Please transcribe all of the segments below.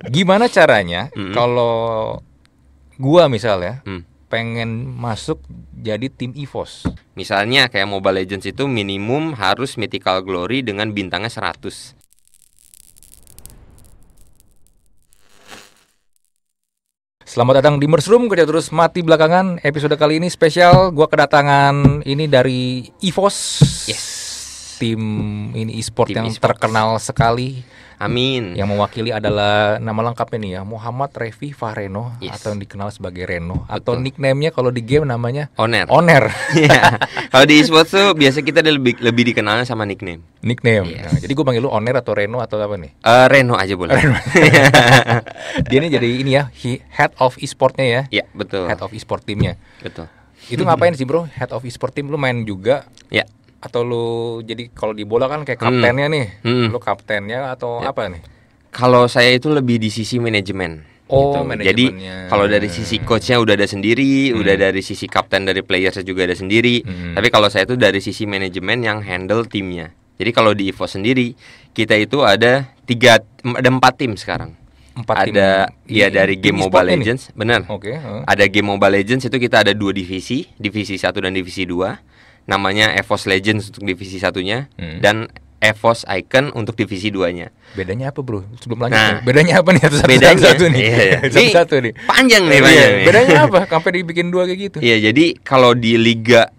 Gimana caranya mm -hmm. kalau gua misalnya mm. pengen masuk jadi tim EVOS? Misalnya kayak Mobile Legends itu minimum harus mythical glory dengan bintangnya 100. Selamat datang di Room kerja terus mati belakangan episode kali ini spesial gua kedatangan ini dari EVOS yes. tim ini e-sport yang e terkenal sekali Amin. Yang mewakili adalah nama lengkapnya nih ya, Muhammad Revi Fahreno yes. atau yang dikenal sebagai Reno Betul. atau nickname-nya kalau di game namanya Oner. Oner. yeah. kalau di esports tuh biasa kita lebih lebih dikenalnya sama nickname. Nickname. Yes. Nah, jadi gue panggil lu Oner atau Reno atau apa nih? Uh, Reno aja boleh. Reno. Dia ini jadi ini ya, he, head of e-sportnya ya. Iya, betul. Head of e-sport timnya. Betul. Itu ngapain sih bro? Head of e-sport tim lu main juga? Ya atau lu jadi kalau di bola kan kayak hmm. kaptennya hmm. nih hmm. lu kaptennya atau ya. apa nih kalau saya itu lebih di sisi manajemen Oh, gitu. jadi kalau dari sisi coachnya udah ada sendiri, hmm. udah dari sisi kapten dari playersnya juga ada sendiri. Hmm. Tapi kalau saya itu dari sisi manajemen yang handle timnya. Jadi kalau di Evo sendiri kita itu ada tiga, ada empat tim sekarang empat ada tim, ya dari game Mobile Legends, benar. Oke. Okay, uh. Ada game Mobile Legends itu kita ada dua divisi, divisi satu dan divisi dua namanya EVOS Legends untuk divisi satunya hmm. dan EVOS Icon untuk divisi duanya. Bedanya apa bro? Sebelum lanjut, nah, bedanya apa nih satu satu, bedanya, satu, nih? Iya, iya. satu, satu nih. Panjang nih, iya, panjang. Iya. Nih. Bedanya apa? Sampai dibikin dua kayak gitu? Iya, jadi kalau di liga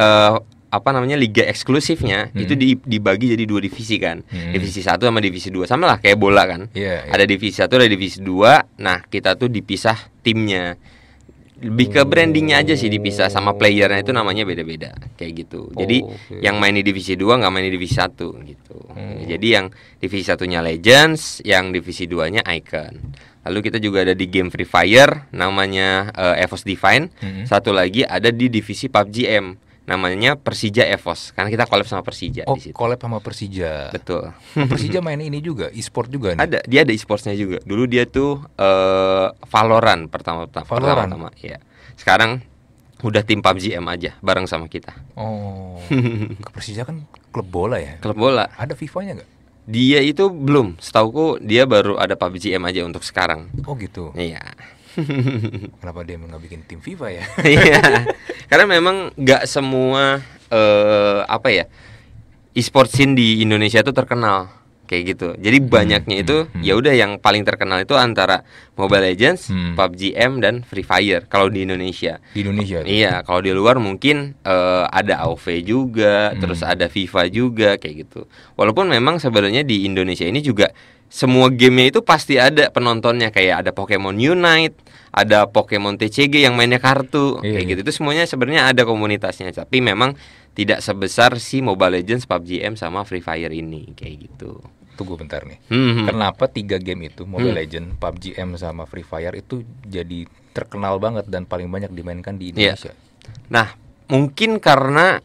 uh, apa namanya liga eksklusifnya hmm. itu dibagi jadi dua divisi kan hmm. divisi satu sama divisi dua sama lah kayak bola kan yeah, yeah. ada divisi satu ada divisi dua nah kita tuh dipisah timnya lebih ke brandingnya aja sih dipisah sama playernya itu namanya beda-beda kayak gitu. Oh, Jadi okay. yang main di divisi 2 nggak main di divisi satu gitu. Hmm. Jadi yang divisi satunya Legends, yang divisi 2-nya Icon. Lalu kita juga ada di game Free Fire namanya uh, EVOS Divine. Hmm. Satu lagi ada di divisi PUBG M namanya Persija Evos karena kita collab sama Persija oh, di situ. collab sama Persija. Betul. Oh, Persija main ini juga, e-sport juga nih. Ada, dia ada e-sportsnya juga. Dulu dia tuh uh, Valorant pertama pertama Valorant. pertama, ya. Sekarang udah tim PUBG M aja bareng sama kita. Oh. ke Persija kan klub bola ya? Klub bola. Ada FIFA-nya nggak? Dia itu belum, setauku dia baru ada PUBG M aja untuk sekarang. Oh gitu. Iya. Kenapa dia nggak bikin tim FIFA ya? Iya, karena memang nggak semua uh, apa ya e-sport scene di Indonesia itu terkenal kayak gitu. Jadi hmm, banyaknya hmm, itu hmm, ya udah yang paling terkenal itu antara Mobile Legends, hmm. PUBG M dan Free Fire kalau di Indonesia. Di Indonesia. Iya, kalau di luar mungkin uh, ada AoV juga, hmm. terus ada FIFA juga kayak gitu. Walaupun memang sebenarnya di Indonesia ini juga semua gamenya itu pasti ada penontonnya kayak ada Pokemon Unite, ada Pokemon TCG yang mainnya kartu iya, kayak iya. gitu itu semuanya sebenarnya ada komunitasnya tapi memang tidak sebesar si Mobile Legends, PUBG M sama Free Fire ini kayak gitu. Tunggu bentar nih. Hmm. hmm. Kenapa tiga game itu Mobile hmm. Legends, PUBG M sama Free Fire itu jadi terkenal banget dan paling banyak dimainkan di iya. Indonesia? Iya. Nah, mungkin karena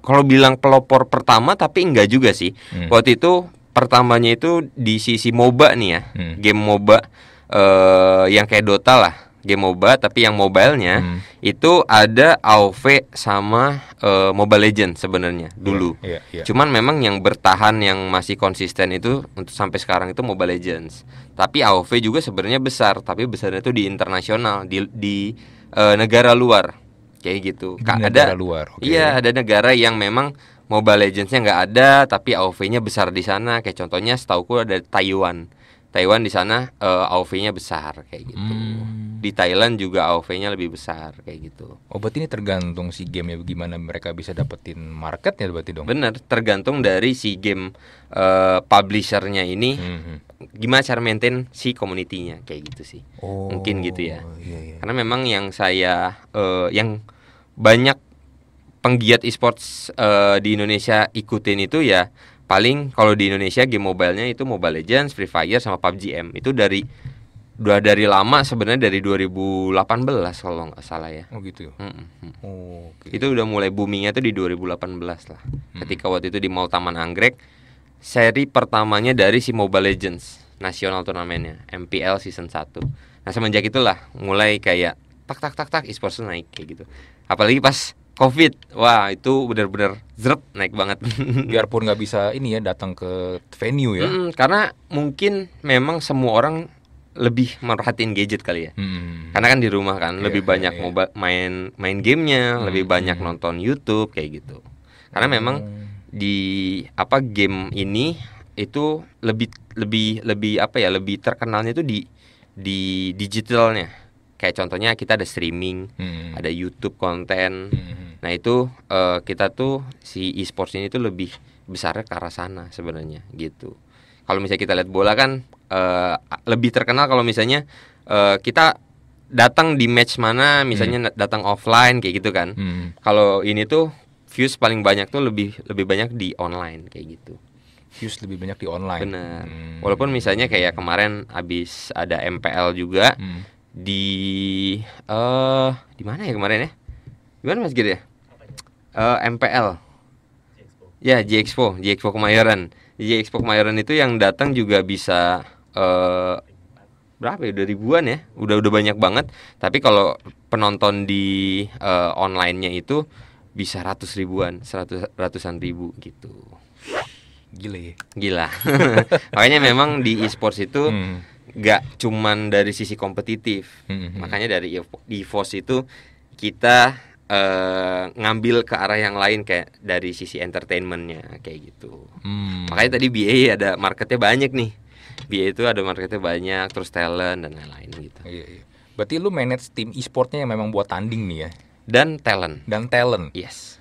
kalau bilang pelopor pertama tapi enggak juga sih. Hmm. Waktu itu pertamanya itu di sisi MOBA nih ya, hmm. game MOBA uh, yang kayak Dota lah, game MOBA tapi yang mobilenya hmm. itu ada AoV sama uh, Mobile Legends sebenarnya dulu. Yeah, yeah, yeah. Cuman memang yang bertahan yang masih konsisten itu untuk sampai sekarang itu Mobile Legends. Tapi AoV juga sebenarnya besar, tapi besarnya itu di internasional, di di uh, negara luar. Kayak gitu. Di negara ada luar. Okay. Iya, ada negara yang memang Mobile Legends-nya nggak ada, tapi AOV-nya besar di sana. Kayak contohnya setauku ada Taiwan. Taiwan di sana uh, eh, AOV-nya besar kayak gitu. Hmm. Di Thailand juga AOV-nya lebih besar kayak gitu. Oh, berarti ini tergantung si game ya bagaimana mereka bisa dapetin marketnya berarti dong. Bener, tergantung dari si game uh, publishernya ini hmm. gimana cara maintain si komunitinya kayak gitu sih. Oh, Mungkin gitu ya. Oh, iya, iya. Karena memang yang saya uh, yang banyak penggiat esports uh, di Indonesia ikutin itu ya paling kalau di Indonesia game mobilenya itu Mobile Legends, Free Fire sama PUBG M itu dari dua dari lama sebenarnya dari 2018 kalau nggak salah ya. Oh gitu ya. Mm -hmm. Oh, okay. Itu udah mulai boomingnya tuh di 2018 lah. Hmm. Ketika waktu itu di Mall Taman Anggrek seri pertamanya dari si Mobile Legends nasional turnamennya MPL season 1. Nah, semenjak itulah mulai kayak tak tak tak tak esports naik kayak gitu. Apalagi pas covid wah itu benar-benar zrep naik banget biarpun nggak bisa ini ya datang ke venue ya hmm, karena mungkin memang semua orang lebih merhatiin gadget kali ya hmm. karena kan di rumah kan yeah, lebih iya, banyak yeah, yeah. main main gamenya hmm. lebih banyak hmm. nonton YouTube kayak gitu karena hmm. memang di apa game ini itu lebih lebih lebih apa ya lebih terkenalnya itu di di digitalnya kayak contohnya kita ada streaming hmm. ada YouTube konten hmm. nah itu uh, kita tuh si e-sports ini tuh lebih besar ke arah sana sebenarnya gitu kalau misalnya kita lihat bola kan uh, lebih terkenal kalau misalnya uh, kita datang di match mana misalnya hmm. datang offline kayak gitu kan hmm. kalau ini tuh views paling banyak tuh lebih lebih banyak di online kayak gitu views lebih banyak di online benar hmm. walaupun misalnya kayak kemarin abis ada MPL juga hmm di eh uh, di mana ya kemarin ya? Gimana Mas Gede ya? Uh, eh, MPL. Ya, G Expo, G Expo Kemayoran. G Expo Kemayoran itu yang datang juga bisa uh, berapa ya? Udah ribuan ya. Udah udah banyak banget. Tapi kalau penonton di uh, online-nya itu bisa ratus ribuan, seratus ratusan ribu gitu. Gila ya. Gila. Makanya memang di e-sports itu hmm nggak cuman dari sisi kompetitif hmm. hmm. makanya dari EVOS e itu kita Uh, ngambil ke arah yang lain kayak dari sisi entertainmentnya kayak gitu hmm. makanya tadi BA ada marketnya banyak nih BA itu ada marketnya banyak terus talent dan lain-lain gitu iya, iya. berarti lu manage tim e-sportnya yang memang buat tanding nih ya dan talent dan talent yes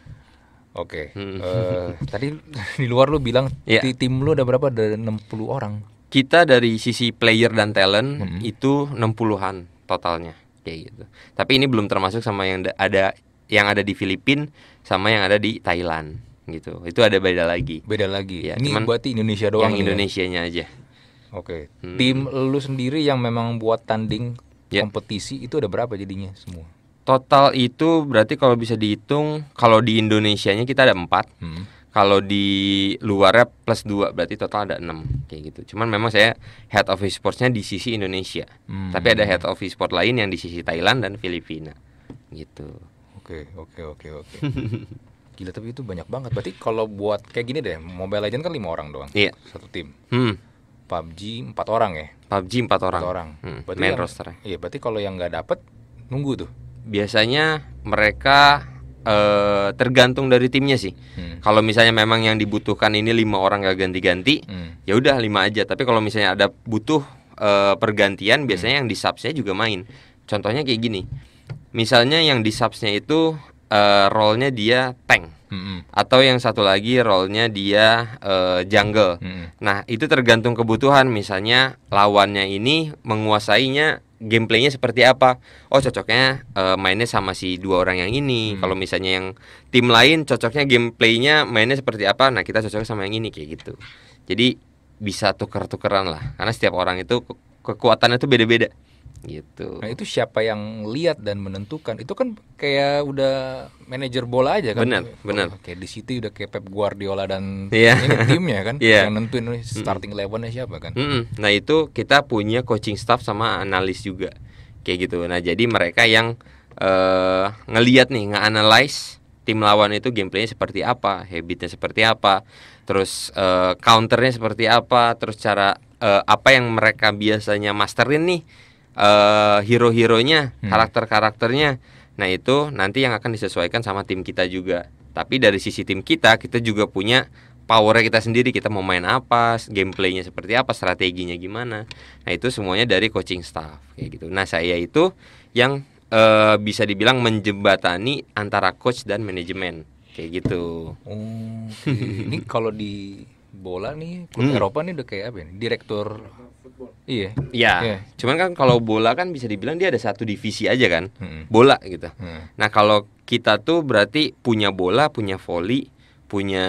oke okay. hmm. uh, tadi di luar lu bilang yeah. tim lu ada berapa ada 60 orang kita dari sisi player dan talent hmm. itu 60-an totalnya kayak gitu. Tapi ini belum termasuk sama yang ada yang ada di Filipina sama yang ada di Thailand gitu. Itu ada beda lagi. Beda lagi. Ya, ini cuman berarti Indonesia doang. Yang ya? Indonesianya ya? aja. Oke. Okay. Hmm. Tim lu sendiri yang memang buat tanding yeah. kompetisi itu ada berapa jadinya semua? Total itu berarti kalau bisa dihitung kalau di Indonesianya kita ada empat. Hmm kalau di luarnya plus dua berarti total ada enam kayak gitu. Cuman memang saya head of esportsnya di sisi Indonesia, hmm. tapi ada head of esport lain yang di sisi Thailand dan Filipina gitu. Oke oke oke oke. Gila tapi itu banyak banget. Berarti kalau buat kayak gini deh, Mobile Legends kan lima orang doang, iya. satu tim. Hmm. PUBG empat orang ya? PUBG empat orang. 4 orang. Hmm. Berarti Main yang, roster. Iya berarti kalau yang nggak dapet nunggu tuh. Biasanya mereka uh, tergantung dari timnya sih. Hmm. Kalau misalnya memang yang dibutuhkan ini lima orang gak ganti-ganti, hmm. ya udah lima aja. Tapi kalau misalnya ada butuh uh, pergantian, hmm. biasanya hmm. yang di subsnya juga main. Contohnya kayak gini, misalnya yang di subsnya itu uh, role-nya dia tank. Mm -hmm. atau yang satu lagi role-nya dia uh, jungle. Mm -hmm. Nah, itu tergantung kebutuhan. Misalnya lawannya ini menguasainya gameplaynya seperti apa oh cocoknya uh, mainnya sama si dua orang yang ini hmm. kalau misalnya yang tim lain cocoknya gameplaynya mainnya seperti apa nah kita cocoknya sama yang ini kayak gitu jadi bisa tuker-tukeran lah karena setiap orang itu kekuatannya tuh beda-beda gitu. Nah itu siapa yang lihat dan menentukan itu kan kayak udah manajer bola aja kan. Benar, oh, benar. Kayak di situ udah kayak Pep Guardiola dan yeah. ini timnya kan yeah. yang nentuin starting mm. elevennya siapa kan. Mm -mm. Nah itu kita punya coaching staff sama analis juga kayak gitu. Nah jadi mereka yang uh, ngelihat nih nge-analyze tim lawan itu gameplaynya seperti apa, habitnya seperti apa, terus uh, counternya seperti apa, terus cara uh, apa yang mereka biasanya masterin nih uh, hero-heronya, hmm. karakter-karakternya. Nah, itu nanti yang akan disesuaikan sama tim kita juga. Tapi dari sisi tim kita, kita juga punya powernya kita sendiri kita mau main apa gameplaynya seperti apa strateginya gimana nah itu semuanya dari coaching staff kayak gitu nah saya itu yang uh, bisa dibilang menjembatani antara coach dan manajemen kayak gitu oh, ini kalau di bola nih klub hmm. Eropa nih udah kayak apa ya direktur football. Iya. Iya. Yeah. Cuman kan kalau bola kan bisa dibilang dia ada satu divisi aja kan. Hmm. Bola gitu. Hmm. Nah, kalau kita tuh berarti punya bola, punya volley, punya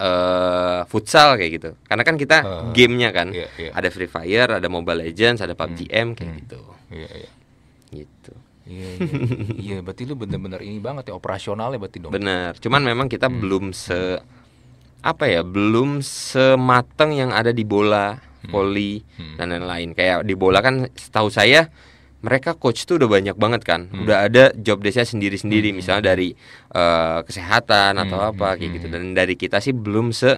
uh, futsal kayak gitu. Karena kan kita uh, gamenya kan. Yeah, yeah. Ada Free Fire, ada Mobile Legends, ada PUBG hmm. M kayak hmm. gitu. Iya, yeah, iya. Yeah. Gitu. Iya, iya. Gitu. yeah, iya. iya, berarti lu bener-bener ini banget ya operasionalnya berarti dong. Bener. Cuman memang kita hmm. belum se apa ya belum semateng yang ada di bola poli hmm. hmm. dan lain-lain. Kayak di bola kan setahu saya mereka coach tuh udah banyak banget kan. Hmm. Udah ada job desa sendiri-sendiri hmm. misalnya dari uh, kesehatan atau hmm. apa kayak hmm. gitu. Dan dari kita sih belum se uh,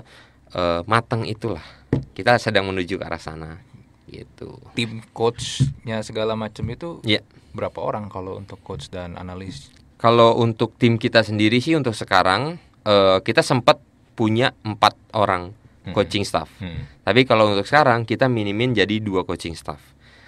eh, matang itulah. Kita sedang menuju ke arah sana gitu. Tim coachnya segala macam itu yeah. berapa orang kalau untuk coach dan analis? Kalau untuk tim kita sendiri sih untuk sekarang uh, kita sempat punya empat orang Hmm. coaching staff. Hmm. Tapi kalau untuk sekarang kita minimin jadi dua coaching staff.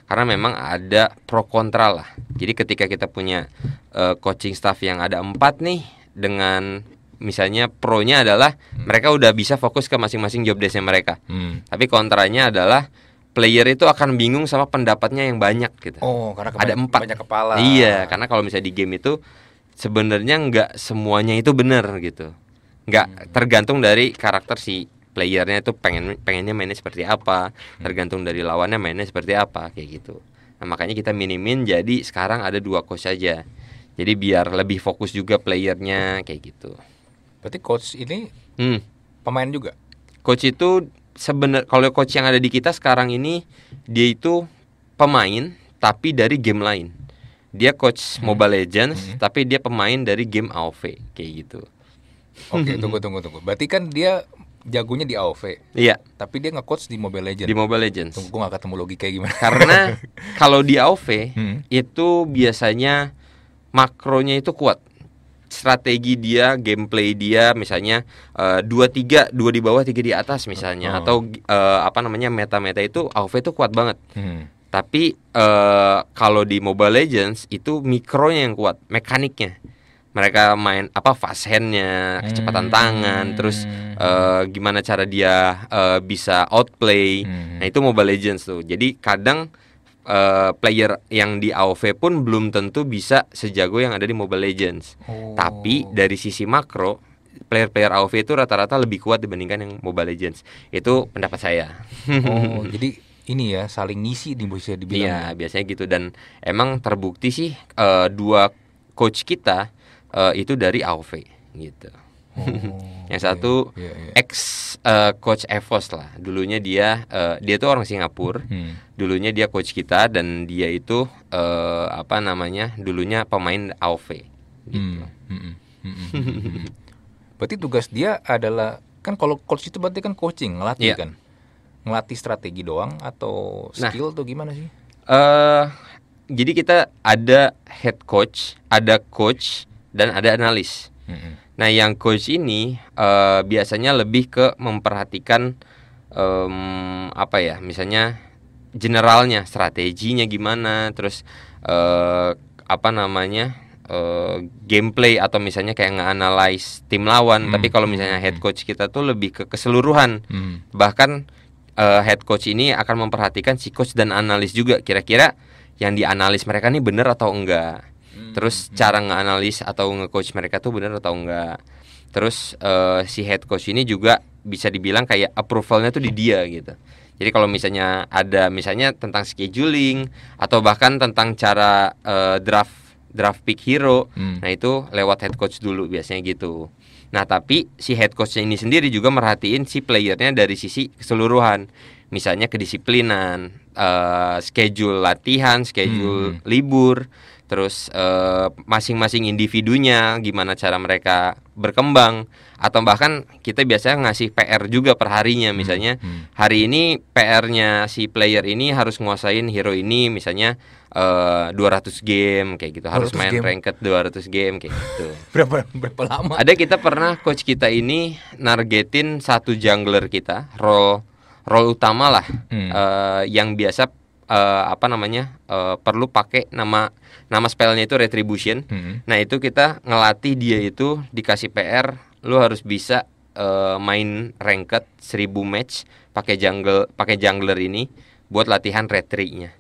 Karena memang ada pro kontra lah. Jadi ketika kita punya uh, coaching staff yang ada empat nih dengan misalnya pro nya adalah hmm. mereka udah bisa fokus ke masing-masing job desk mereka. Hmm. Tapi kontranya adalah player itu akan bingung sama pendapatnya yang banyak gitu. Oh, karena ada empat. Banyak kepala. Iya, karena kalau misalnya di game itu sebenarnya nggak semuanya itu benar gitu nggak hmm. tergantung dari karakter si playernya itu pengen pengennya mainnya seperti apa hmm. tergantung dari lawannya mainnya seperti apa kayak gitu nah, makanya kita minimin jadi sekarang ada dua coach aja jadi biar lebih fokus juga playernya kayak gitu berarti coach ini hmm. pemain juga coach itu sebenar kalau coach yang ada di kita sekarang ini dia itu pemain tapi dari game lain dia coach hmm. Mobile Legends hmm. tapi dia pemain dari game AoV kayak gitu Oke, tunggu tunggu tunggu. Berarti kan dia jagonya di AOV. Iya. Tapi dia nge-coach di Mobile Legends. Di Mobile Legends. Tunggu gue gak ketemu logikanya gimana. Karena kalau di AOV hmm. itu biasanya makronya itu kuat. Strategi dia, gameplay dia misalnya eh, dua tiga dua di bawah tiga di atas misalnya oh. atau uh, apa namanya meta-meta itu AOV itu kuat banget. Hmm. Tapi uh, kalau di Mobile Legends itu mikronya yang kuat, mekaniknya mereka main apa fast handnya kecepatan hmm. tangan terus uh, gimana cara dia uh, bisa outplay hmm. nah itu mobile legends tuh jadi kadang uh, player yang di AOV pun belum tentu bisa sejago yang ada di Mobile Legends. Oh. Tapi dari sisi makro, player-player AOV itu rata-rata lebih kuat dibandingkan yang Mobile Legends. Itu pendapat saya. Oh, jadi ini ya saling ngisi di bisa dibilang. Iya, ya. biasanya gitu dan emang terbukti sih uh, dua coach kita uh, itu dari AOV gitu. Oh, yang satu yeah, yeah, yeah. ex uh, coach Evos lah. Dulunya dia uh, dia tuh orang Singapura. Hmm. Dulunya dia coach kita dan dia itu uh, apa namanya? Dulunya pemain AOV gitu. Hmm hmm hmm, hmm. hmm. hmm. berarti tugas dia adalah kan kalau coach itu berarti kan coaching, ngelatih yeah. kan. Ngelatih strategi doang atau nah. skill nah, atau gimana sih? uh, jadi kita ada head coach, ada coach, dan ada analis. Hmm. Nah, yang coach ini uh, biasanya lebih ke memperhatikan um, apa ya, misalnya generalnya, strateginya gimana, terus uh, apa namanya uh, gameplay atau misalnya kayak nge-analyze tim lawan. Hmm. Tapi kalau misalnya head coach kita tuh lebih ke keseluruhan, hmm. bahkan uh, head coach ini akan memperhatikan si coach dan analis juga kira-kira yang dianalis mereka ini benar atau enggak terus hmm. hmm. cara nganalis atau ngecoach mereka tuh bener atau enggak terus uh, si head coach ini juga bisa dibilang kayak approvalnya tuh di dia gitu jadi kalau misalnya ada misalnya tentang scheduling atau bahkan tentang cara uh, draft draft pick hero hmm. nah itu lewat head coach dulu biasanya gitu nah tapi si head coachnya ini sendiri juga merhatiin si playernya dari sisi keseluruhan misalnya kedisiplinan uh, schedule latihan schedule hmm. libur terus eh, masing-masing uh, individunya gimana cara mereka berkembang atau bahkan kita biasanya ngasih PR juga per harinya hmm, misalnya hmm, hmm. hari ini PR-nya si player ini harus nguasain hero ini misalnya eh, 200 game kayak gitu harus main game. ranked 200 game kayak gitu berapa berapa lama ada kita pernah coach kita ini nargetin satu jungler kita role role utama lah hmm. uh, yang biasa uh, apa namanya uh, perlu pakai nama nama spellnya itu retribution. Hmm. Nah itu kita ngelatih dia itu dikasih PR, lu harus bisa uh, main ranked 1000 match pakai jungle pakai jungler ini buat latihan retri nya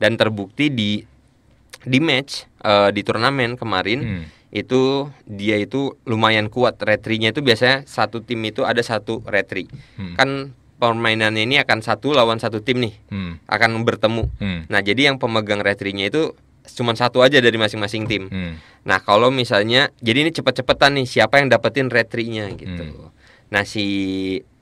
Dan terbukti di di match uh, di turnamen kemarin hmm. itu dia itu lumayan kuat retri nya itu biasanya satu tim itu ada satu retri hmm. kan permainan ini akan satu lawan satu tim nih hmm. akan bertemu hmm. nah jadi yang pemegang retrinya itu cuma satu aja dari masing-masing tim hmm. nah kalau misalnya jadi ini cepet-cepetan nih siapa yang dapetin retrinya gitu hmm. nah si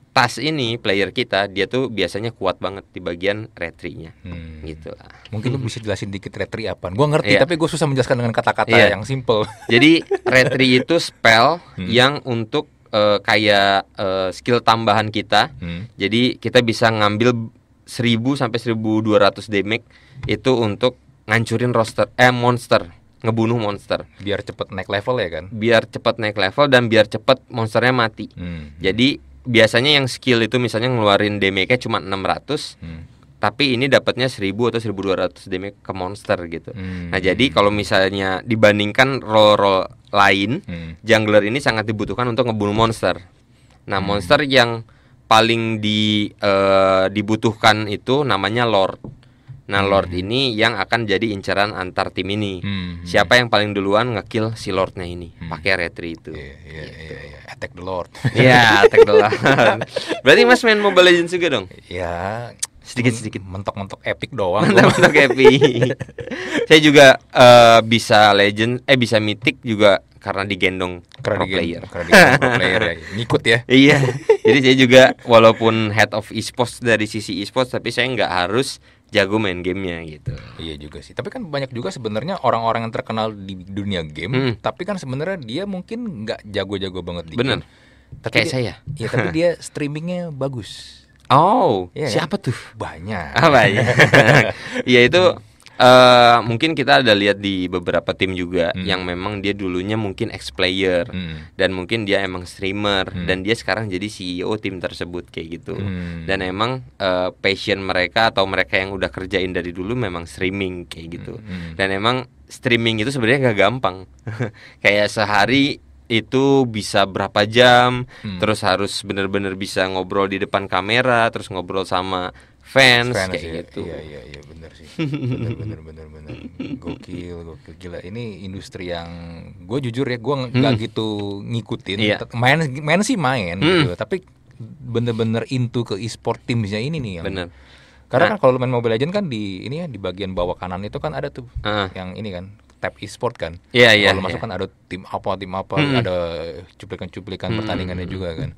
tas ini player kita dia tuh biasanya kuat banget di bagian retrinya hmm. gitu lah mungkin lu bisa jelasin dikit retri apa gue ngerti yeah. tapi gue susah menjelaskan dengan kata-kata yeah. yang simple jadi retri itu spell hmm. yang untuk uh, kayak uh, skill tambahan kita. Hmm. Jadi kita bisa ngambil 1000 sampai 1200 damage itu untuk ngancurin roster eh monster, ngebunuh monster. Biar cepet naik level ya kan? Biar cepet naik level dan biar cepet monsternya mati. Hmm. Jadi biasanya yang skill itu misalnya ngeluarin damage-nya cuma 600. Hmm tapi ini dapatnya 1000 atau 1200 demi ke monster gitu. Hmm. Nah, jadi kalau misalnya dibandingkan role-role lain, hmm. jungler ini sangat dibutuhkan untuk ngebunuh monster. Nah, hmm. monster yang paling di uh, dibutuhkan itu namanya lord. Nah, hmm. lord ini yang akan jadi incaran antar tim ini. Hmm. Siapa yang paling duluan ngekill si lordnya ini hmm. pakai retri itu. Iya, iya, iya, gitu. Yeah, Attack the lord. Iya, attack the lord. Berarti Mas main Mobile Legends juga dong? Iya sedikit hmm. sedikit mentok-mentok epic doang mentok-mentok epic saya juga uh, bisa legend eh bisa mitik juga karena digendong karena pro player karena digendong pro player ya ngikut ya iya jadi saya juga walaupun head of esports dari sisi esports tapi saya nggak harus jago main gamenya gitu iya juga sih tapi kan banyak juga sebenarnya orang-orang yang terkenal di dunia game hmm. tapi kan sebenarnya dia mungkin nggak jago-jago banget di bener game. Tapi kayak dia, saya ya tapi dia streamingnya bagus Oh, yeah. Kan? siapa tuh? Banyak. Ah, banyak. ya itu Uh, mungkin kita ada lihat di beberapa tim juga hmm. yang memang dia dulunya mungkin ex player hmm. dan mungkin dia emang streamer hmm. dan dia sekarang jadi CEO tim tersebut kayak gitu hmm. dan emang uh, passion mereka atau mereka yang udah kerjain dari dulu memang streaming kayak gitu hmm. dan emang streaming itu sebenarnya gak gampang kayak sehari itu bisa berapa jam, hmm. terus harus benar-benar bisa ngobrol di depan kamera, terus ngobrol sama fans, fans kayak ya. gitu. Iya iya iya benar sih. Benar benar benar benar. Gokil gokil gila. Ini industri yang gue jujur ya gue nggak hmm. gitu ngikutin. Iya. Main main sih main hmm. gitu, tapi bener-bener into ke e-sport timnya ini nih yang bener. Karena kan nah. kan kalau main Mobile Legend kan di ini ya di bagian bawah kanan itu kan ada tuh uh. yang ini kan tab e-sport kan. Iya yeah, iya. Yeah, Kalau yeah. masuk kan ada tim apa tim apa, hmm. ada cuplikan-cuplikan hmm. pertandingannya hmm. juga kan.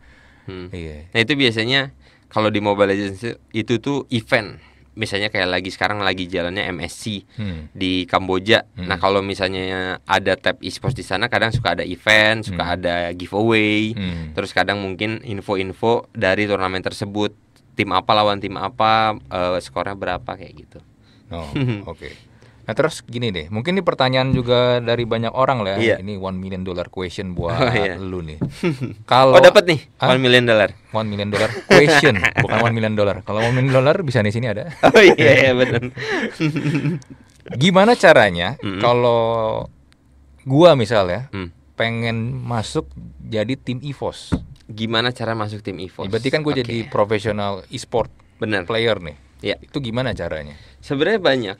Hmm. Yeah. Nah itu biasanya kalau di Mobile Legends itu, tuh event. Misalnya kayak lagi sekarang lagi jalannya MSC hmm. di Kamboja. Hmm. Nah kalau misalnya ada tab e sport di sana, kadang suka ada event, suka hmm. ada giveaway, hmm. terus kadang mungkin info-info dari turnamen tersebut, tim apa lawan tim apa, uh, skornya berapa kayak gitu. Oh, oke. Okay. Nah terus gini deh, mungkin ini pertanyaan juga dari banyak orang lah. Ya. Iya. Ini one million dollar question buat oh, iya. lu nih. Kalau oh dapat nih ah? one million dollar. One million dollar question, bukan one million dollar. Kalau one million dollar bisa di sini ada. Oh iya, iya benar. Gimana caranya mm -hmm. kalau gua misalnya mm. pengen masuk jadi tim EVOS? Gimana cara masuk tim EVOS? Ya, berarti kan gue okay. jadi profesional e-sport player nih. Iya. Itu gimana caranya? Sebenarnya banyak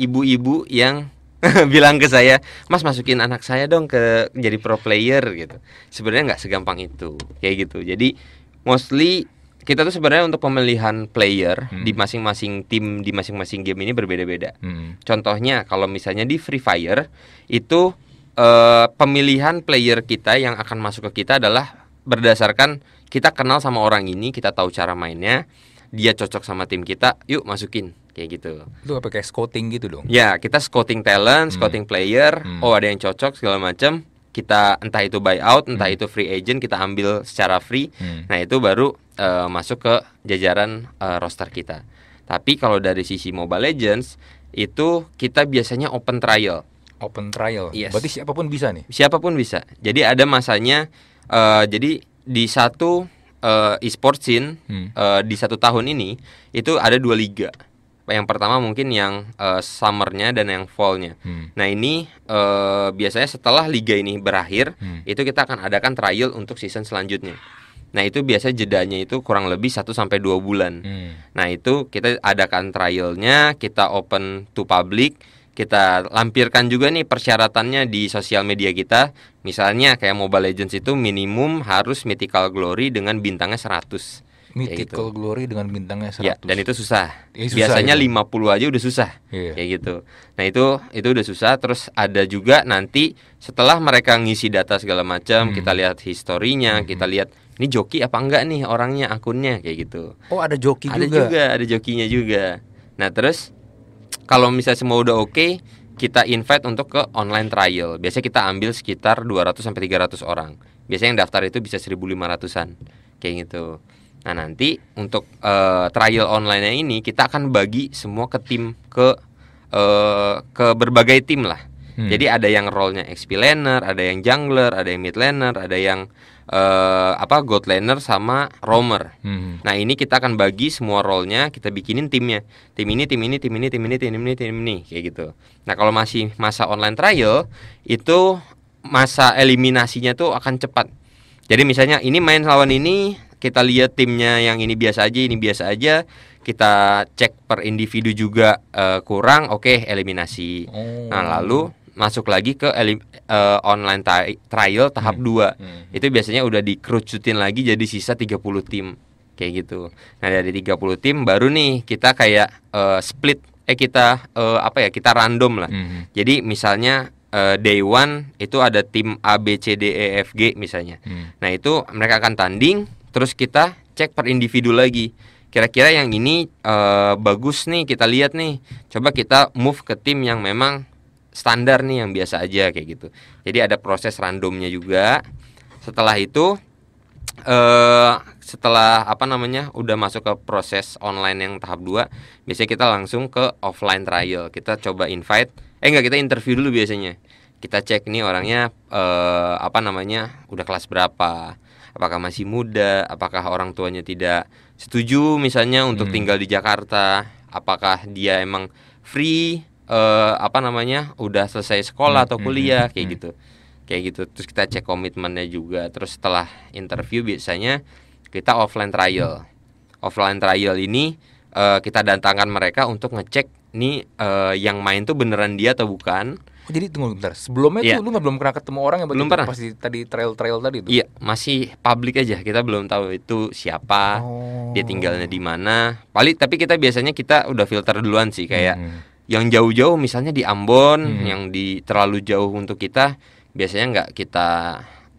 ibu-ibu yang bilang ke saya, Mas masukin anak saya dong ke jadi pro player gitu. Sebenarnya nggak segampang itu, kayak gitu. Jadi mostly kita tuh sebenarnya untuk pemilihan player hmm. di masing-masing tim di masing-masing game ini berbeda-beda. Hmm. Contohnya kalau misalnya di Free Fire itu uh, pemilihan player kita yang akan masuk ke kita adalah berdasarkan kita kenal sama orang ini, kita tahu cara mainnya, dia cocok sama tim kita, yuk masukin kayak gitu. Itu apa kayak scouting gitu dong? Ya, kita scouting talent, hmm. scouting hmm. player, hmm. oh ada yang cocok segala macam, kita entah itu buyout, entah hmm. itu free agent kita ambil secara free. Hmm. Nah, itu baru uh, masuk ke jajaran uh, roster kita. Tapi kalau dari sisi Mobile Legends itu kita biasanya open trial. Open trial. Yes. Berarti siapapun bisa nih. Siapapun bisa. Jadi ada masanya uh, jadi di satu uh, e-sport scene hmm. uh, di satu tahun ini itu ada dua liga yang pertama mungkin yang uh, summernya dan yang fallnya. Hmm. Nah ini uh, biasanya setelah liga ini berakhir, hmm. itu kita akan adakan trial untuk season selanjutnya. Nah itu biasa jedanya itu kurang lebih 1 sampai dua bulan. Hmm. Nah itu kita adakan trialnya, kita open to public, kita lampirkan juga nih persyaratannya di sosial media kita. Misalnya kayak Mobile Legends itu minimum harus mythical glory dengan bintangnya 100. Mythical gitu. Glory dengan bintangnya 100. Ya, dan itu susah. Ya, susah Biasanya gitu. lima gitu. 50 aja udah susah. yeah. Kayak gitu. Nah, itu itu udah susah terus ada juga nanti setelah mereka ngisi data segala macam, hmm. kita lihat historinya, hmm. kita hmm. lihat ini joki apa enggak nih orangnya, akunnya kayak gitu. Oh, ada joki ada juga. Ada juga, ada jokinya juga. Nah, terus kalau misalnya semua udah oke, okay, kita invite untuk ke online trial. Biasanya kita ambil sekitar 200 sampai 300 orang. Biasanya yang daftar itu bisa 1.500-an. Kayak gitu. Nah nanti untuk uh, trial online-nya ini kita akan bagi semua ke tim ke uh, ke berbagai tim lah. Hmm. Jadi ada yang role-nya XP laner, ada yang jungler, ada yang mid laner, ada yang uh, apa god laner sama roamer. Hmm. Nah ini kita akan bagi semua role-nya, kita bikinin timnya. Tim ini, tim ini, tim ini, tim ini, tim ini, tim ini, kayak gitu. Nah kalau masih masa online trial itu masa eliminasinya tuh akan cepat. Jadi misalnya ini main lawan ini kita lihat timnya yang ini biasa aja ini biasa aja kita cek per individu juga uh, kurang oke okay, eliminasi oh. nah lalu masuk lagi ke elim, uh, online trial tahap hmm. hmm. itu biasanya udah dikerucutin lagi jadi sisa 30 tim kayak gitu nah dari 30 tim baru nih kita kayak uh, split eh kita uh, apa ya kita random lah hmm. jadi misalnya uh, day one itu ada tim A B C D E F G misalnya hmm. nah itu mereka akan tanding terus kita cek per individu lagi kira-kira yang ini uh, bagus nih kita lihat nih coba kita move ke tim yang memang standar nih yang biasa aja kayak gitu jadi ada proses randomnya juga setelah itu uh, setelah apa namanya udah masuk ke proses online yang tahap 2 biasanya kita langsung ke offline trial kita coba invite eh enggak kita interview dulu biasanya kita cek nih orangnya uh, apa namanya udah kelas berapa apakah masih muda, apakah orang tuanya tidak setuju misalnya untuk hmm. tinggal di Jakarta, apakah dia emang free uh, apa namanya udah selesai sekolah hmm, atau hmm, kuliah hmm. kayak hmm. gitu. Kayak gitu. Terus kita cek komitmennya juga. Terus setelah interview biasanya kita offline trial. Hmm. Offline trial ini uh, kita datangkan mereka untuk ngecek nih uh, yang main tuh beneran dia atau bukan Oh, jadi tunggu bentar. Sebelumnya yeah. tuh iya. lu gak belum pernah ketemu orang yang belum pernah. pasti tadi trail-trail tadi itu. Iya, masih publik aja. Kita belum tahu itu siapa, oh. dia tinggalnya di mana. Paling tapi kita biasanya kita udah filter duluan sih kayak hmm. yang jauh-jauh misalnya di Ambon, hmm. yang di terlalu jauh untuk kita biasanya nggak kita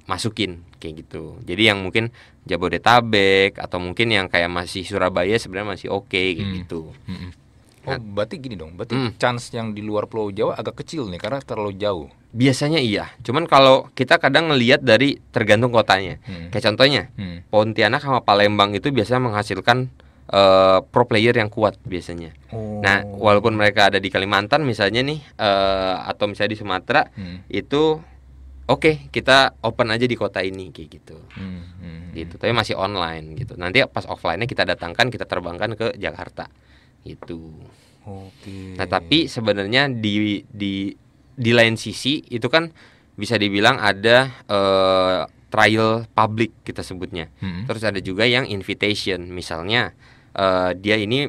masukin kayak gitu. Jadi yang mungkin Jabodetabek atau mungkin yang kayak masih Surabaya sebenarnya masih oke okay, kayak hmm. gitu. Hmm. Oh, kan? berarti gini dong, berarti hmm. chance yang di luar Pulau Jawa agak kecil nih karena terlalu jauh. Biasanya iya, cuman kalau kita kadang ngelihat dari tergantung kotanya. Hmm. Kayak contohnya, hmm. Pontianak sama Palembang itu biasanya menghasilkan uh, pro player yang kuat biasanya. Nah, oh. Nah, walaupun mereka ada di Kalimantan misalnya nih uh, atau misalnya di Sumatera hmm. itu oke okay, kita open aja di kota ini kayak gitu. Hmm, hmm. Hmm. Gitu, tapi masih online gitu. Nanti pas offline-nya kita datangkan, kita terbangkan ke Jakarta itu. Oke. Nah, tapi sebenarnya di di di lain sisi itu kan bisa dibilang ada uh, trial public kita sebutnya. Hmm. Terus ada juga yang invitation, misalnya uh, dia ini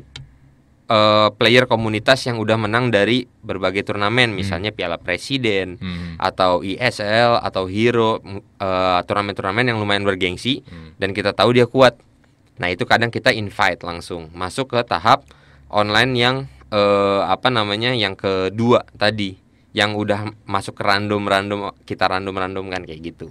uh, player komunitas yang udah menang dari berbagai turnamen, misalnya hmm. Piala Presiden hmm. atau ISL e atau Hero, turnamen-turnamen yang lumayan bergengsi hmm. dan kita tahu dia kuat. Nah itu kadang kita invite langsung masuk ke tahap online yang eh, apa namanya yang kedua tadi yang udah masuk ke random-random kita random-random kan kayak gitu.